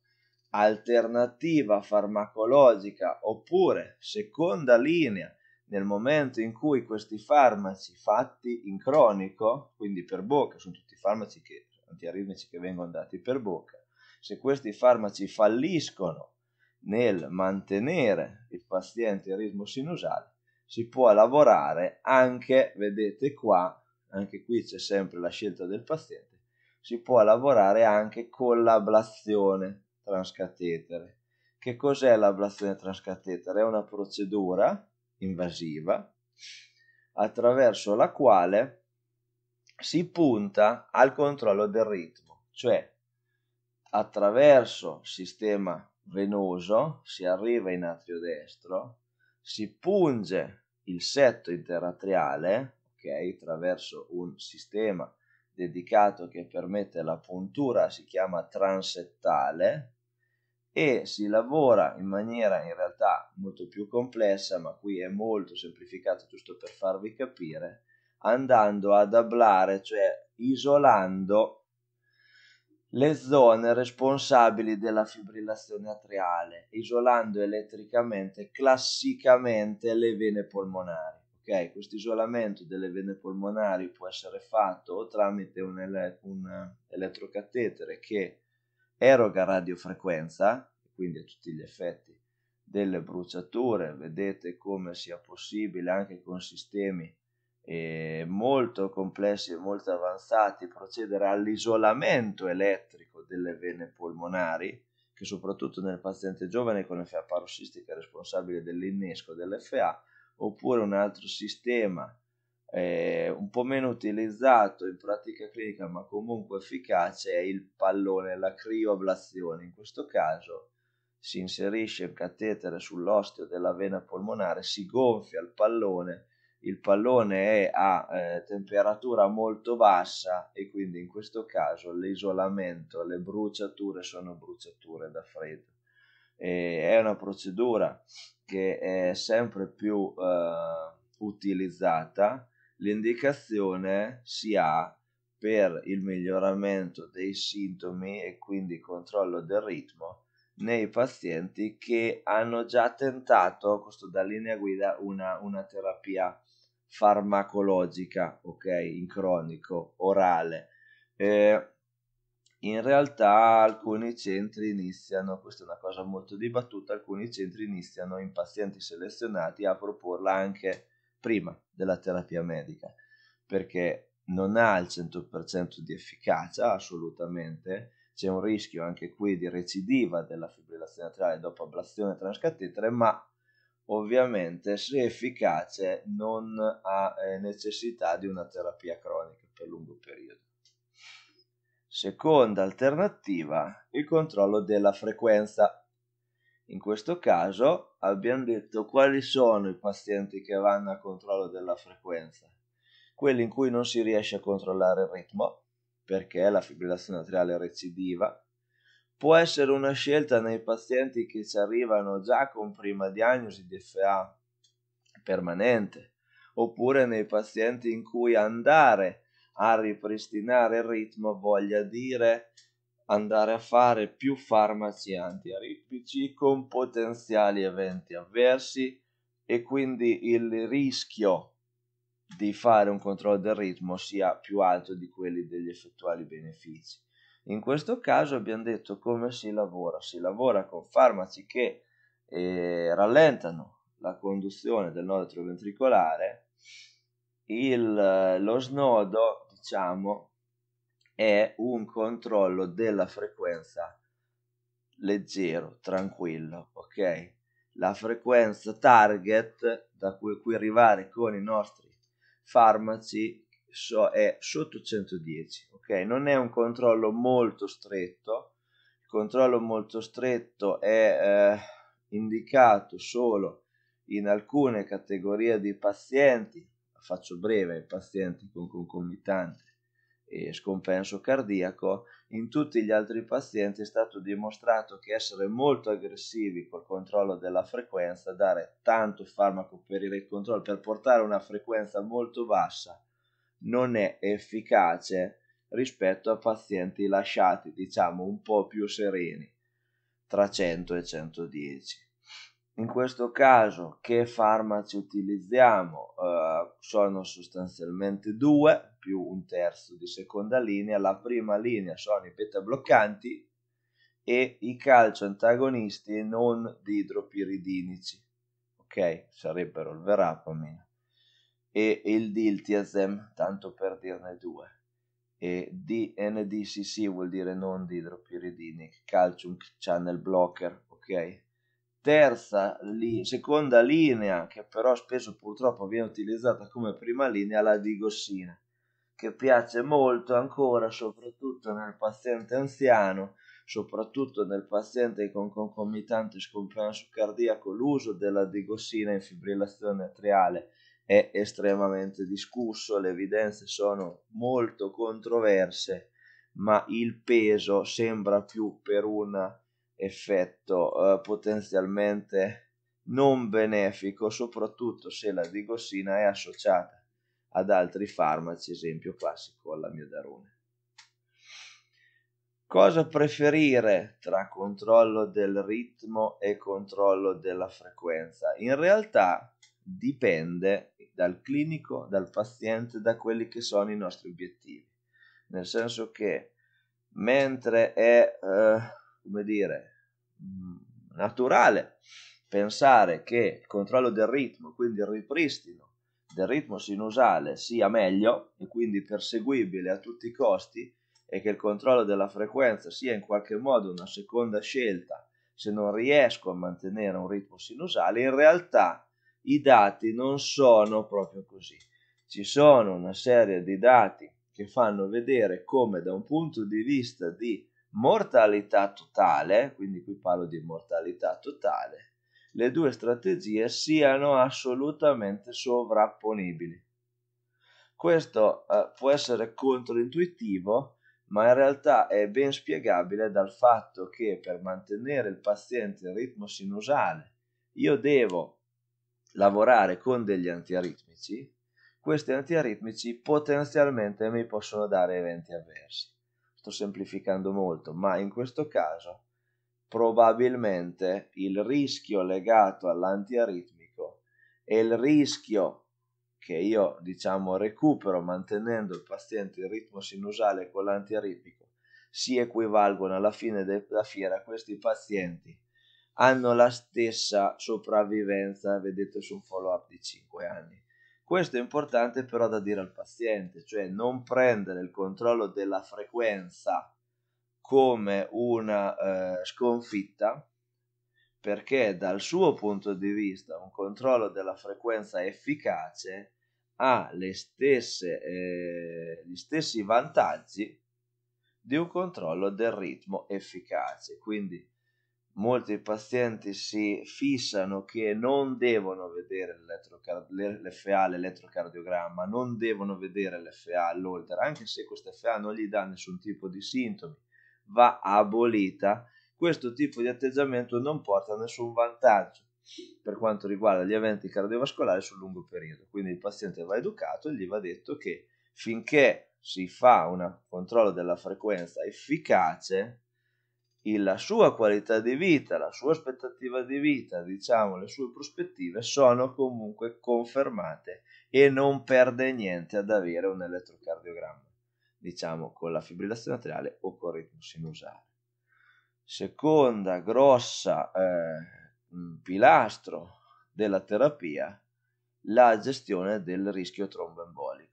alternativa farmacologica oppure seconda linea nel momento in cui questi farmaci fatti in cronico, quindi per bocca, sono tutti farmaci che, antiaritmici che vengono dati per bocca, se questi farmaci falliscono nel mantenere il paziente a ritmo sinusale, si può lavorare anche, vedete qua, anche qui c'è sempre la scelta del paziente, si può lavorare anche con l'ablazione, transcatetere. Che cos'è l'ablazione transcatetere? È una procedura invasiva attraverso la quale si punta al controllo del ritmo, cioè attraverso il sistema venoso si arriva in atrio destro, si punge il setto interatriale, ok, attraverso un sistema dedicato che permette la puntura, si chiama transettale, e si lavora in maniera in realtà molto più complessa, ma qui è molto semplificato giusto per farvi capire, andando ad ablare, cioè isolando le zone responsabili della fibrillazione atriale, isolando elettricamente classicamente le vene polmonari. Ok, questo isolamento delle vene polmonari può essere fatto o tramite un, ele- un elettrocatetere che eroga radiofrequenza, quindi a tutti gli effetti delle bruciature, vedete come sia possibile anche con sistemi eh, molto complessi e molto avanzati procedere all'isolamento elettrico delle vene polmonari, che soprattutto nel paziente giovane con FA parossistica è responsabile dell'innesco dell'FA, oppure un altro sistema eh, un po' meno utilizzato in pratica clinica ma comunque efficace è il pallone, la crioblazione. In questo caso si inserisce il catetere sull'osteo della vena polmonare, si gonfia il pallone, il pallone è a eh, temperatura molto bassa e quindi in questo caso l'isolamento, le bruciature sono bruciature da freddo. E è una procedura che è sempre più eh, utilizzata l'indicazione si ha per il miglioramento dei sintomi e quindi controllo del ritmo nei pazienti che hanno già tentato, questo da linea guida, una, una terapia farmacologica, ok, in cronico, orale. Eh, in realtà alcuni centri iniziano, questa è una cosa molto dibattuta, alcuni centri iniziano in pazienti selezionati a proporla anche prima della terapia medica, perché non ha il 100% di efficacia assolutamente, c'è un rischio anche qui di recidiva della fibrillazione atriale dopo ablazione transcatetere, ma ovviamente se efficace non ha eh, necessità di una terapia cronica per lungo periodo. Seconda alternativa, il controllo della frequenza in questo caso abbiamo detto quali sono i pazienti che vanno a controllo della frequenza, quelli in cui non si riesce a controllare il ritmo, perché la fibrillazione atriale recidiva, può essere una scelta nei pazienti che ci arrivano già con prima diagnosi di FA permanente, oppure nei pazienti in cui andare a ripristinare il ritmo voglia dire andare a fare più farmaci antiaritmici con potenziali eventi avversi e quindi il rischio di fare un controllo del ritmo sia più alto di quelli degli effettuali benefici. In questo caso abbiamo detto come si lavora, si lavora con farmaci che eh, rallentano la conduzione del nodo atrioventricolare, ventricolare, eh, lo snodo, diciamo, è un controllo della frequenza leggero, tranquillo, ok? La frequenza target da cui, cui arrivare con i nostri farmaci so, è sotto 110, ok? Non è un controllo molto stretto, il controllo molto stretto è eh, indicato solo in alcune categorie di pazienti, faccio breve, pazienti con concomitanti e scompenso cardiaco, in tutti gli altri pazienti è stato dimostrato che essere molto aggressivi col controllo della frequenza, dare tanto farmaco per il controllo, per portare una frequenza molto bassa, non è efficace rispetto a pazienti lasciati, diciamo, un po' più sereni, tra 100 e 110 in questo caso che farmaci utilizziamo eh, sono sostanzialmente due più un terzo di seconda linea la prima linea sono i beta bloccanti e i calcio antagonisti non idropiridinici ok sarebbero il verapamina e il diltiazem tanto per dirne due e DNDCC vuol dire non idropiridinic calcium channel blocker ok terza, li, seconda linea, che però spesso purtroppo viene utilizzata come prima linea, la digossina, che piace molto ancora, soprattutto nel paziente anziano, soprattutto nel paziente con concomitante scompenso cardiaco, l'uso della digossina in fibrillazione atriale è estremamente discusso, le evidenze sono molto controverse, ma il peso sembra più per una effetto eh, potenzialmente non benefico, soprattutto se la digossina è associata ad altri farmaci, esempio classico alla miodarone. Cosa preferire tra controllo del ritmo e controllo della frequenza? In realtà dipende dal clinico, dal paziente, da quelli che sono i nostri obiettivi. Nel senso che mentre è eh, come dire, mm, naturale pensare che il controllo del ritmo, quindi il ripristino del ritmo sinusale sia meglio e quindi perseguibile a tutti i costi e che il controllo della frequenza sia in qualche modo una seconda scelta se non riesco a mantenere un ritmo sinusale, in realtà i dati non sono proprio così. Ci sono una serie di dati che fanno vedere come da un punto di vista di mortalità totale, quindi qui parlo di mortalità totale, le due strategie siano assolutamente sovrapponibili. Questo eh, può essere controintuitivo, ma in realtà è ben spiegabile dal fatto che per mantenere il paziente in ritmo sinusale io devo lavorare con degli antiaritmici, questi antiaritmici potenzialmente mi possono dare eventi avversi sto semplificando molto, ma in questo caso probabilmente il rischio legato all'antiaritmico e il rischio che io diciamo recupero mantenendo il paziente in ritmo sinusale con l'antiaritmico si equivalgono alla fine della fiera questi pazienti hanno la stessa sopravvivenza vedete su un follow up di 5 anni questo è importante però da dire al paziente, cioè non prendere il controllo della frequenza come una eh, sconfitta, perché dal suo punto di vista un controllo della frequenza efficace ha stesse, eh, gli stessi vantaggi di un controllo del ritmo efficace. Quindi molti pazienti si fissano che non devono vedere l'FA, l'elettrocardiogramma, non devono vedere l'FA all'older, anche se questa FA non gli dà nessun tipo di sintomi, va abolita, questo tipo di atteggiamento non porta a nessun vantaggio per quanto riguarda gli eventi cardiovascolari sul lungo periodo. Quindi il paziente va educato e gli va detto che finché si fa un controllo della frequenza efficace, la sua qualità di vita, la sua aspettativa di vita, diciamo le sue prospettive sono comunque confermate e non perde niente ad avere un elettrocardiogramma, diciamo con la fibrillazione atriale o con ritmo sinusale. Seconda grossa eh, pilastro della terapia la gestione del rischio tromboembolico.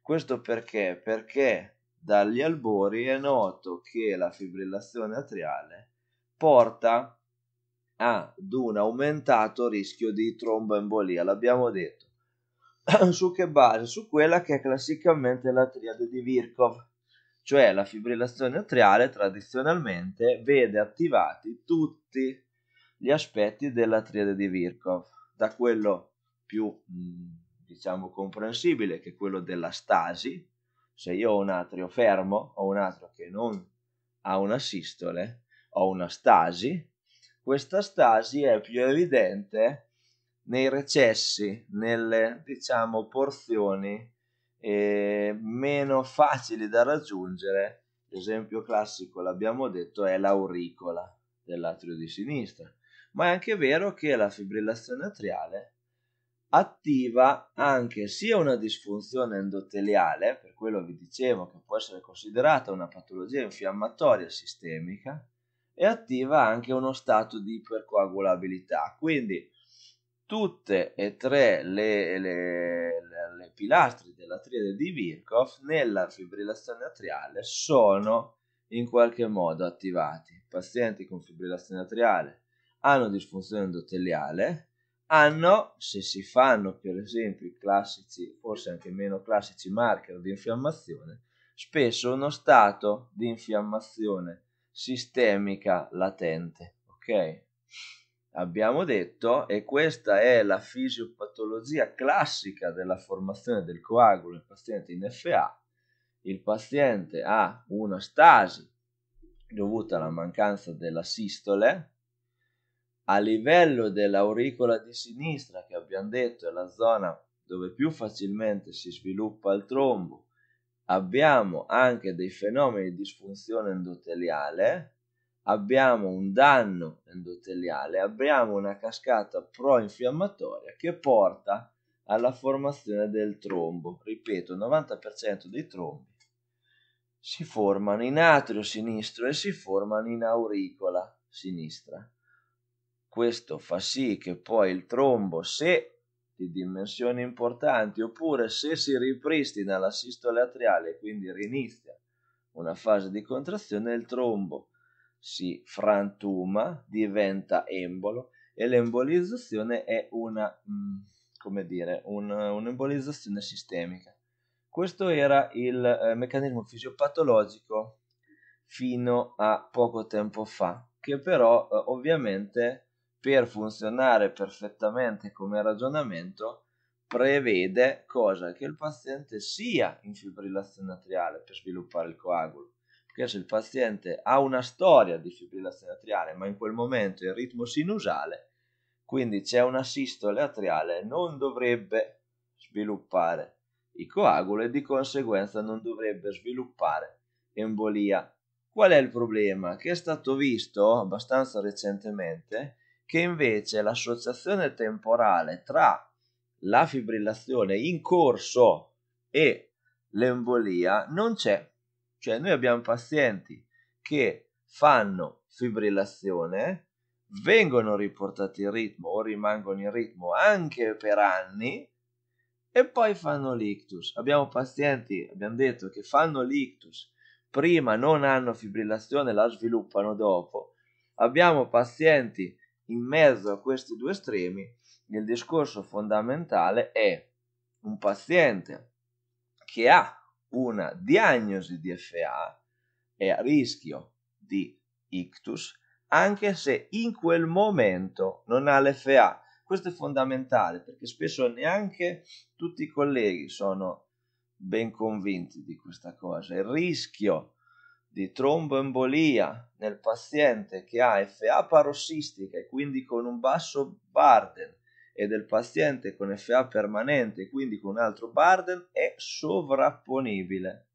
Questo perché? Perché dagli albori è noto che la fibrillazione atriale porta ad un aumentato rischio di tromboembolia, l'abbiamo detto. [clears throat] su che base? Su quella che è classicamente la triade di Virchow, cioè la fibrillazione atriale tradizionalmente vede attivati tutti gli aspetti della triade di Virchow, da quello più mm, diciamo comprensibile che è quello della stasi, se io ho un atrio fermo, ho un atrio che non ha una sistole, ho una stasi, questa stasi è più evidente nei recessi, nelle diciamo porzioni eh, meno facili da raggiungere. L'esempio classico, l'abbiamo detto, è l'auricola dell'atrio di sinistra. Ma è anche vero che la fibrillazione atriale attiva anche sia una disfunzione endoteliale, per quello vi dicevo che può essere considerata una patologia infiammatoria sistemica, e attiva anche uno stato di ipercoagulabilità. Quindi tutte e tre le, le, le, le pilastri della triade di Virchow nella fibrillazione atriale sono in qualche modo attivati. pazienti con fibrillazione atriale hanno disfunzione endoteliale, hanno, se si fanno per esempio i classici, forse anche meno classici marker di infiammazione, spesso uno stato di infiammazione sistemica latente. Ok? Abbiamo detto, e questa è la fisiopatologia classica della formazione del coagulo in paziente in FA, il paziente ha una stasi dovuta alla mancanza della sistole a livello dell'auricola di sinistra, che abbiamo detto è la zona dove più facilmente si sviluppa il trombo, abbiamo anche dei fenomeni di disfunzione endoteliale, abbiamo un danno endoteliale, abbiamo una cascata pro-infiammatoria che porta alla formazione del trombo. Ripeto, il 90% dei trombi si formano in atrio sinistro e si formano in auricola sinistra. Questo fa sì che poi il trombo, se di dimensioni importanti, oppure se si ripristina la sistole atriale quindi rinizia una fase di contrazione, il trombo si frantuma, diventa embolo e l'embolizzazione è una, mm, come dire, un, un'embolizzazione sistemica. Questo era il eh, meccanismo fisiopatologico fino a poco tempo fa, che però eh, ovviamente per funzionare perfettamente come ragionamento prevede cosa? Che il paziente sia in fibrillazione atriale per sviluppare il coagulo. Perché se il paziente ha una storia di fibrillazione atriale, ma in quel momento è in ritmo sinusale, quindi c'è una sistole atriale, non dovrebbe sviluppare i coaguli e di conseguenza non dovrebbe sviluppare embolia. Qual è il problema? Che è stato visto abbastanza recentemente che invece l'associazione temporale tra la fibrillazione in corso e l'embolia non c'è. Cioè noi abbiamo pazienti che fanno fibrillazione, vengono riportati in ritmo o rimangono in ritmo anche per anni e poi fanno l'ictus. Abbiamo pazienti, abbiamo detto, che fanno l'ictus, prima non hanno fibrillazione, la sviluppano dopo. Abbiamo pazienti in mezzo a questi due estremi il discorso fondamentale è un paziente che ha una diagnosi di FA è a rischio di ictus anche se in quel momento non ha l'FA. Questo è fondamentale perché spesso neanche tutti i colleghi sono ben convinti di questa cosa. Il rischio di tromboembolia nel paziente che ha FA parossistica e quindi con un basso Barden e del paziente con FA permanente e quindi con un altro Barden è sovrapponibile.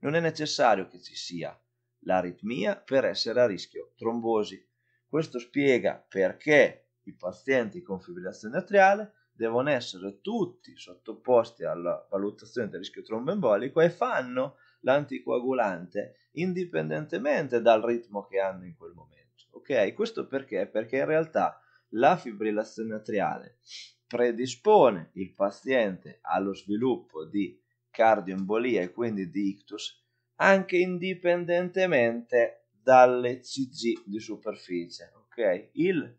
Non è necessario che ci sia l'aritmia per essere a rischio trombosi. Questo spiega perché i pazienti con fibrillazione atriale devono essere tutti sottoposti alla valutazione del rischio tromboembolico e fanno l'anticoagulante indipendentemente dal ritmo che hanno in quel momento. Ok? Questo perché? Perché in realtà la fibrillazione atriale predispone il paziente allo sviluppo di cardioembolia e quindi di ictus anche indipendentemente dalle CG di superficie. Ok? Il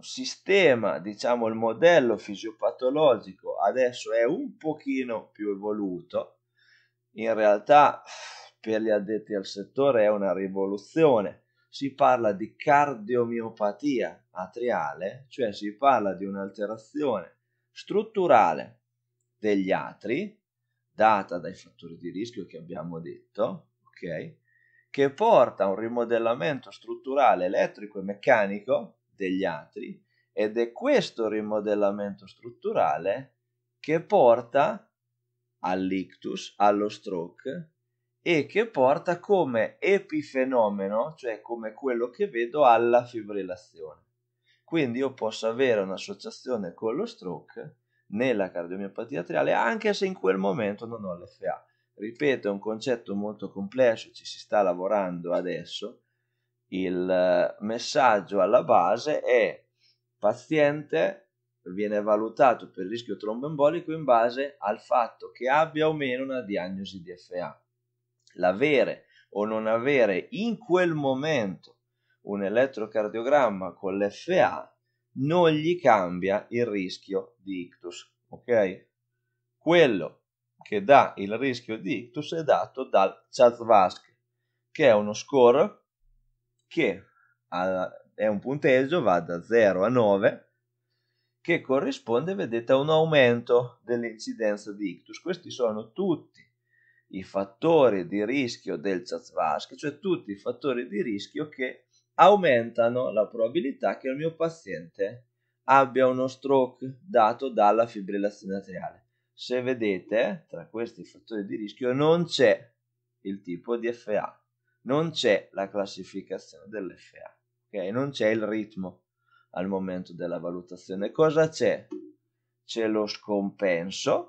sistema, diciamo il modello fisiopatologico adesso è un pochino più evoluto in realtà per gli addetti al settore è una rivoluzione. Si parla di cardiomiopatia atriale, cioè si parla di un'alterazione strutturale degli atri data dai fattori di rischio che abbiamo detto, ok? Che porta a un rimodellamento strutturale elettrico e meccanico degli atri ed è questo rimodellamento strutturale che porta all'ictus, allo stroke e che porta come epifenomeno, cioè come quello che vedo, alla fibrillazione. Quindi io posso avere un'associazione con lo stroke nella cardiomiopatia atriale anche se in quel momento non ho l'FA. Ripeto, è un concetto molto complesso, ci si sta lavorando adesso. Il eh, messaggio alla base è paziente viene valutato per rischio tromboembolico in base al fatto che abbia o meno una diagnosi di FA. L'avere o non avere in quel momento un elettrocardiogramma con l'FA non gli cambia il rischio di ictus, ok? Quello che dà il rischio di ictus è dato dal ChatVask, che è uno score che ah, è un punteggio, va da 0 a 9 che corrisponde, vedete, a un aumento dell'incidenza di ictus. Questi sono tutti i fattori di rischio del Tzatzvask, cioè tutti i fattori di rischio che aumentano la probabilità che il mio paziente abbia uno stroke dato dalla fibrillazione atriale. Se vedete, tra questi fattori di rischio non c'è il tipo di FA, non c'è la classificazione dell'FA, okay? non c'è il ritmo al momento della valutazione. Cosa c'è? C'è lo scompenso,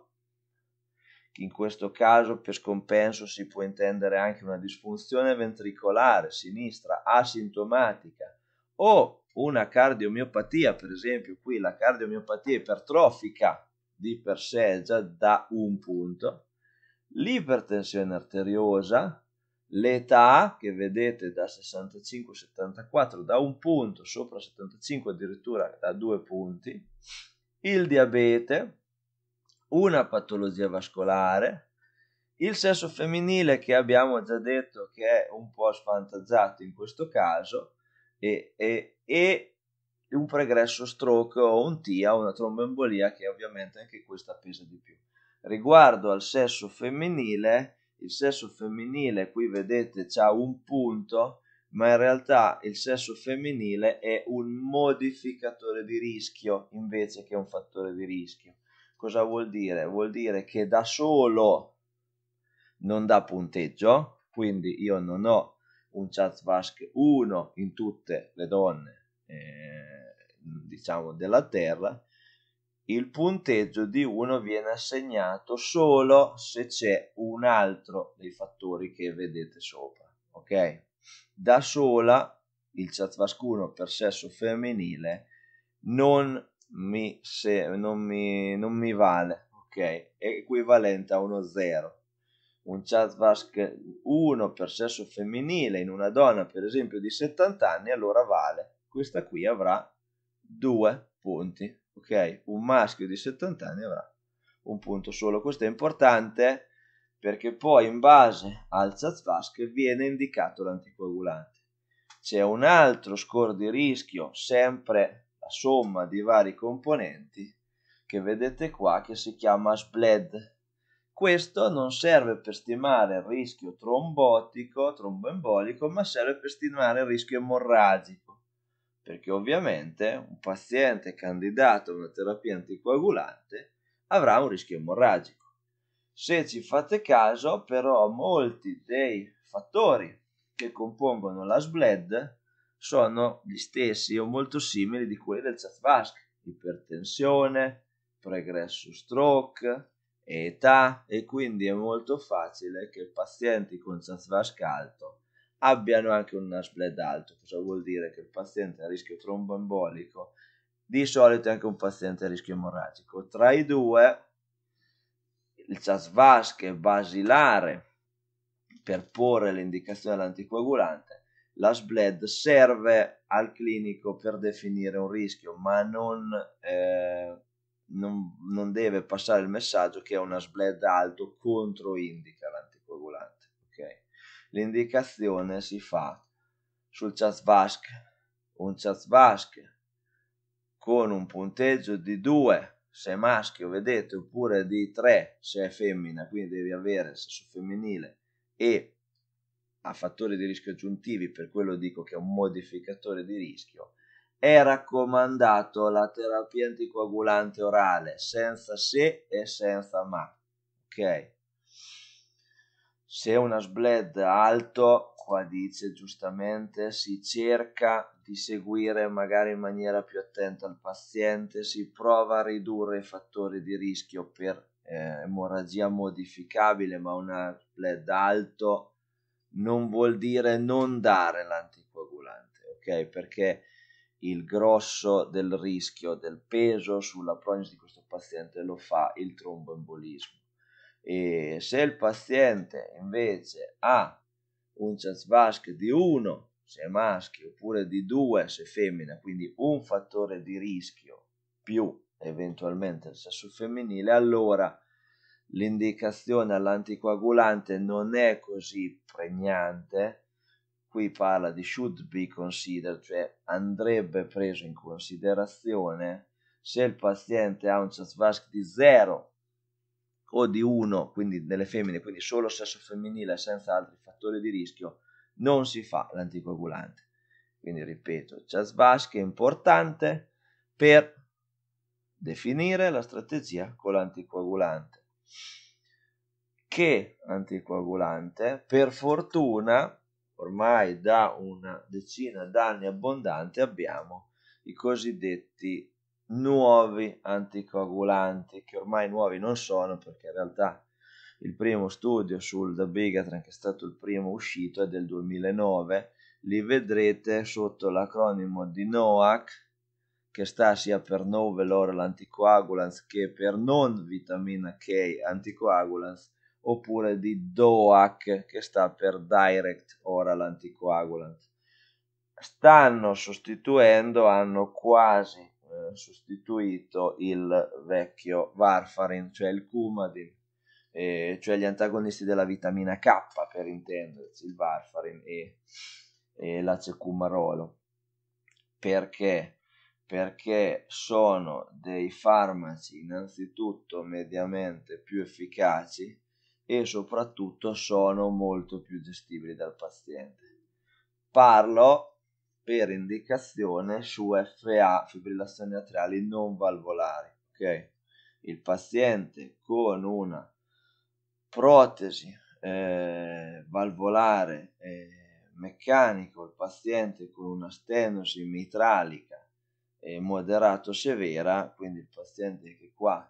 in questo caso per scompenso si può intendere anche una disfunzione ventricolare sinistra asintomatica o una cardiomiopatia, per esempio qui la cardiomiopatia ipertrofica di per sé già da un punto, l'ipertensione arteriosa, l'età che vedete da 65 74 da un punto sopra 75 addirittura da due punti il diabete una patologia vascolare il sesso femminile che abbiamo già detto che è un po' svantaggiato in questo caso e, e, e un pregresso stroke o un TIA o una tromboembolia che ovviamente anche questa pesa di più riguardo al sesso femminile il sesso femminile qui vedete c'è un punto ma in realtà il sesso femminile è un modificatore di rischio invece che un fattore di rischio cosa vuol dire? vuol dire che da solo non dà punteggio quindi io non ho un Chazvask 1 in tutte le donne eh, diciamo della terra il punteggio di 1 viene assegnato solo se c'è un altro dei fattori che vedete sopra, ok? Da sola il ciatvascuno per sesso femminile non mi, se, non mi, non mi vale, ok? È equivalente a uno 0. Un chatvask 1 per sesso femminile in una donna, per esempio, di 70 anni, allora vale. Questa qui avrà due punti, ok? Un maschio di 70 anni avrà un punto solo. Questo è importante perché poi in base al Zazfask viene indicato l'anticoagulante. C'è un altro score di rischio, sempre la somma di vari componenti, che vedete qua, che si chiama SBLED. Questo non serve per stimare il rischio trombotico, tromboembolico, ma serve per stimare il rischio emorragico perché ovviamente un paziente candidato a una terapia anticoagulante avrà un rischio emorragico. Se ci fate caso, però, molti dei fattori che compongono la SBLED sono gli stessi o molto simili di quelli del CHATVASC, ipertensione, pregresso stroke, età e quindi è molto facile che pazienti con CHATVASC alto abbiano anche un spread alto. Cosa vuol dire? Che il paziente a rischio tromboembolico di solito è anche un paziente a rischio emorragico. Tra i due, il CHAS-VAS che è basilare per porre l'indicazione dell'anticoagulante. la SBLED serve al clinico per definire un rischio, ma non, eh, non, non deve passare il messaggio che una SBLED alto controindica l'anticoagulante l'indicazione si fa sul Chasvask, un Chasvask con un punteggio di 2 se è maschio, vedete, oppure di 3 se è femmina, quindi devi avere sesso femminile e a fattori di rischio aggiuntivi, per quello dico che è un modificatore di rischio, è raccomandato la terapia anticoagulante orale senza se e senza ma. Ok? se una SBLED alto, qua dice giustamente, si cerca di seguire magari in maniera più attenta il paziente, si prova a ridurre i fattori di rischio per eh, emorragia modificabile, ma una SBLED alto non vuol dire non dare l'anticoagulante, ok? Perché il grosso del rischio del peso sulla prognosi di questo paziente lo fa il tromboembolismo e se il paziente invece ha un Chazvask di 1 se maschio oppure di 2 se femmina, quindi un fattore di rischio più eventualmente il sesso femminile, allora l'indicazione all'anticoagulante non è così pregnante. Qui parla di should be considered, cioè andrebbe preso in considerazione se il paziente ha un Chazvask di 0 o di uno, quindi delle femmine, quindi solo sesso femminile senza altri fattori di rischio, non si fa l'anticoagulante. Quindi ripeto, Chasbaschi è importante per definire la strategia con l'anticoagulante. Che anticoagulante, per fortuna, ormai da una decina d'anni abbondante abbiamo i cosiddetti nuovi anticoagulanti, che ormai nuovi non sono perché in realtà il primo studio sul dabigatran che è stato il primo uscito è del 2009, li vedrete sotto l'acronimo di NOAC che sta sia per novel oral anticoagulants che per non vitamina K anticoagulants oppure di DOAC che sta per direct oral anticoagulant. Stanno sostituendo, hanno quasi sostituito il vecchio Warfarin, cioè il Coumadin, eh, cioè gli antagonisti della vitamina K per intenderci, il Warfarin e, e l'acecumarolo. Perché? Perché sono dei farmaci innanzitutto mediamente più efficaci e soprattutto sono molto più gestibili dal paziente. Parlo per indicazione su FA, fibrillazioni atriali non valvolari. Okay? Il paziente con una protesi eh, valvolare eh, meccanico, il paziente con una stenosi mitralica eh, moderato severa, quindi il paziente che qua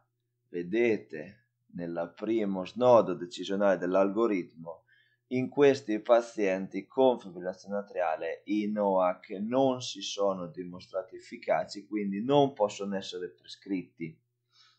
vedete nel primo snodo decisionale dell'algoritmo in questi pazienti con fibrillazione atriale i NOAC non si sono dimostrati efficaci, quindi non possono essere prescritti.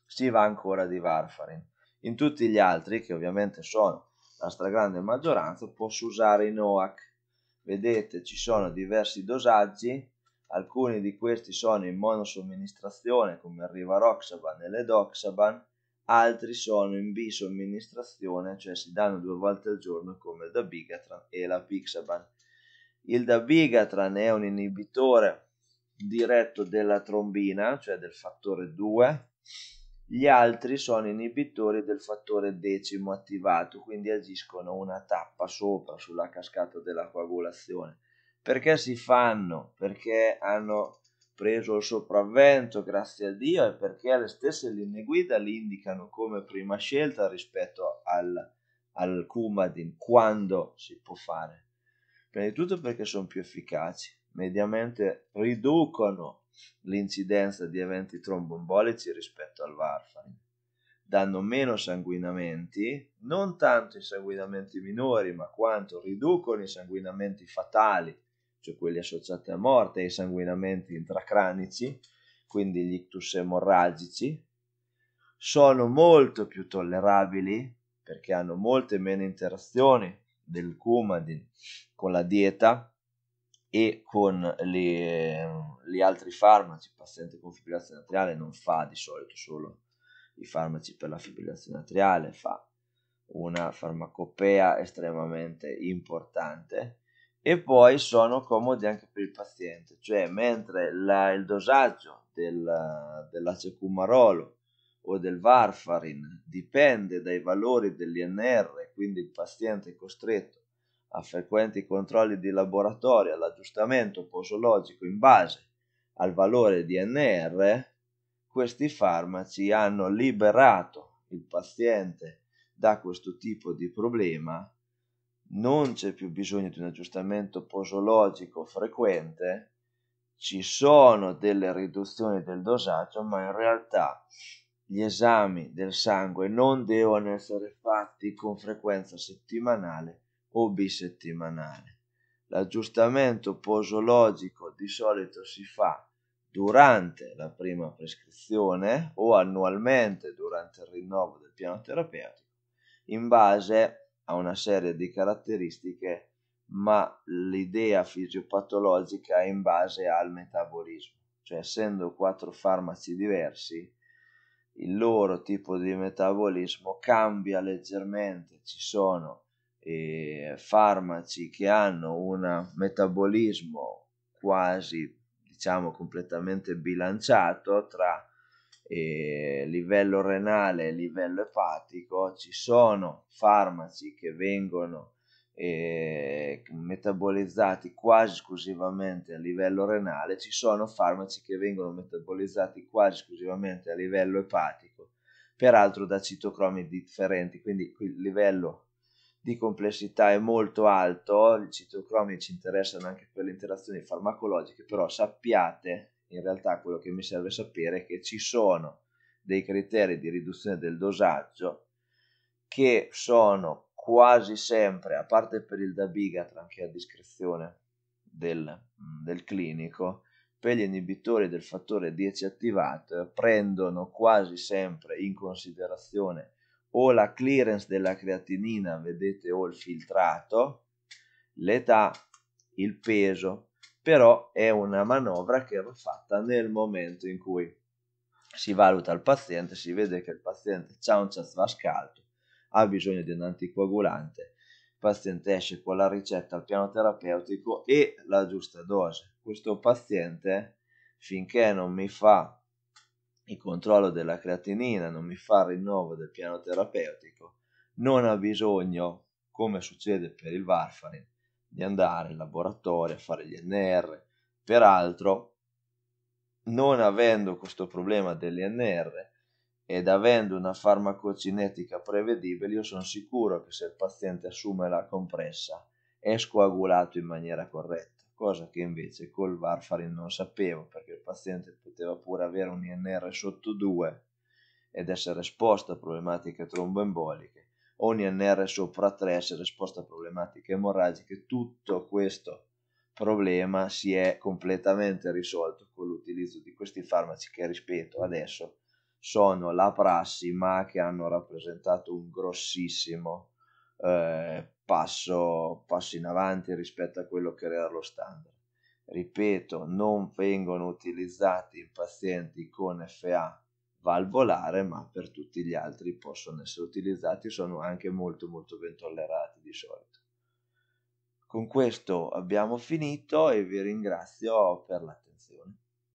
Si va ancora di Varfarin. In tutti gli altri, che ovviamente sono la stragrande maggioranza, posso usare i NOAC. Vedete, ci sono diversi dosaggi, alcuni di questi sono in monosomministrazione come il Rivaroxaban e l'Edoxaban, altri sono in bisomministrazione, cioè si danno due volte al giorno come il dabigatran e la pixaban. Il dabigatran è un inibitore diretto della trombina, cioè del fattore 2. Gli altri sono inibitori del fattore decimo attivato, quindi agiscono una tappa sopra sulla cascata della coagulazione. Perché si fanno? Perché hanno preso il sopravvento, grazie a Dio, e perché le stesse linee guida li indicano come prima scelta rispetto al, al Kumadin, quando si può fare. Prima di tutto perché sono più efficaci, mediamente riducono l'incidenza di eventi trombombolici rispetto al Warfarin, danno meno sanguinamenti, non tanto i sanguinamenti minori, ma quanto riducono i sanguinamenti fatali cioè quelli associati a morte, ai sanguinamenti intracranici, quindi gli ictus emorragici, sono molto più tollerabili perché hanno molte meno interazioni del cumadin con la dieta e con gli altri farmaci. Il paziente con fibrillazione atriale non fa di solito solo i farmaci per la fibrillazione atriale, fa una farmacopea estremamente importante e poi sono comodi anche per il paziente, cioè mentre la, il dosaggio del, dell'acecumarolo o del varfarin dipende dai valori dell'INR, quindi il paziente è costretto a frequenti controlli di laboratorio all'aggiustamento posologico in base al valore di NR, questi farmaci hanno liberato il paziente da questo tipo di problema non c'è più bisogno di un aggiustamento posologico frequente, ci sono delle riduzioni del dosaggio, ma in realtà gli esami del sangue non devono essere fatti con frequenza settimanale o bisettimanale. L'aggiustamento posologico di solito si fa durante la prima prescrizione o annualmente durante il rinnovo del piano terapeutico in base ha una serie di caratteristiche, ma l'idea fisiopatologica è in base al metabolismo, cioè essendo quattro farmaci diversi, il loro tipo di metabolismo cambia leggermente, ci sono eh, farmaci che hanno un metabolismo quasi diciamo completamente bilanciato tra eh, livello renale, e livello epatico, ci sono farmaci che vengono eh, metabolizzati quasi esclusivamente a livello renale, ci sono farmaci che vengono metabolizzati quasi esclusivamente a livello epatico, peraltro da citocromi differenti, quindi il livello di complessità è molto alto, i citocromi ci interessano anche per le interazioni farmacologiche, però sappiate in realtà quello che mi serve sapere è che ci sono dei criteri di riduzione del dosaggio che sono quasi sempre, a parte per il dabigatran anche a discrezione del, mm, del clinico, per gli inibitori del fattore 10 attivato prendono quasi sempre in considerazione o la clearance della creatinina, vedete, o il filtrato, l'età, il peso, però è una manovra che va fatta nel momento in cui si valuta il paziente, si vede che il paziente ha un CESVASC alto, ha bisogno di un anticoagulante, il paziente esce con la ricetta al piano terapeutico e la giusta dose. Questo paziente, finché non mi fa il controllo della creatinina, non mi fa il rinnovo del piano terapeutico, non ha bisogno, come succede per il Warfarin, di andare in laboratorio a fare gli NR. Peraltro, non avendo questo problema dell'INR ed avendo una farmacocinetica prevedibile, io sono sicuro che se il paziente assume la compressa è scoagulato in maniera corretta, cosa che invece col Varfarin non sapevo, perché il paziente poteva pure avere un INR sotto 2 ed essere esposto a problematiche tromboemboliche ogni NR sopra 3 si è risposta a problematiche emorragiche, tutto questo problema si è completamente risolto con l'utilizzo di questi farmaci che, ripeto, adesso sono la prassi ma che hanno rappresentato un grossissimo eh, passo, passo in avanti rispetto a quello che era lo standard. Ripeto, non vengono utilizzati in pazienti con FA valvolare, ma per tutti gli altri possono essere utilizzati, sono anche molto molto ben tollerati di solito. Con questo abbiamo finito e vi ringrazio per la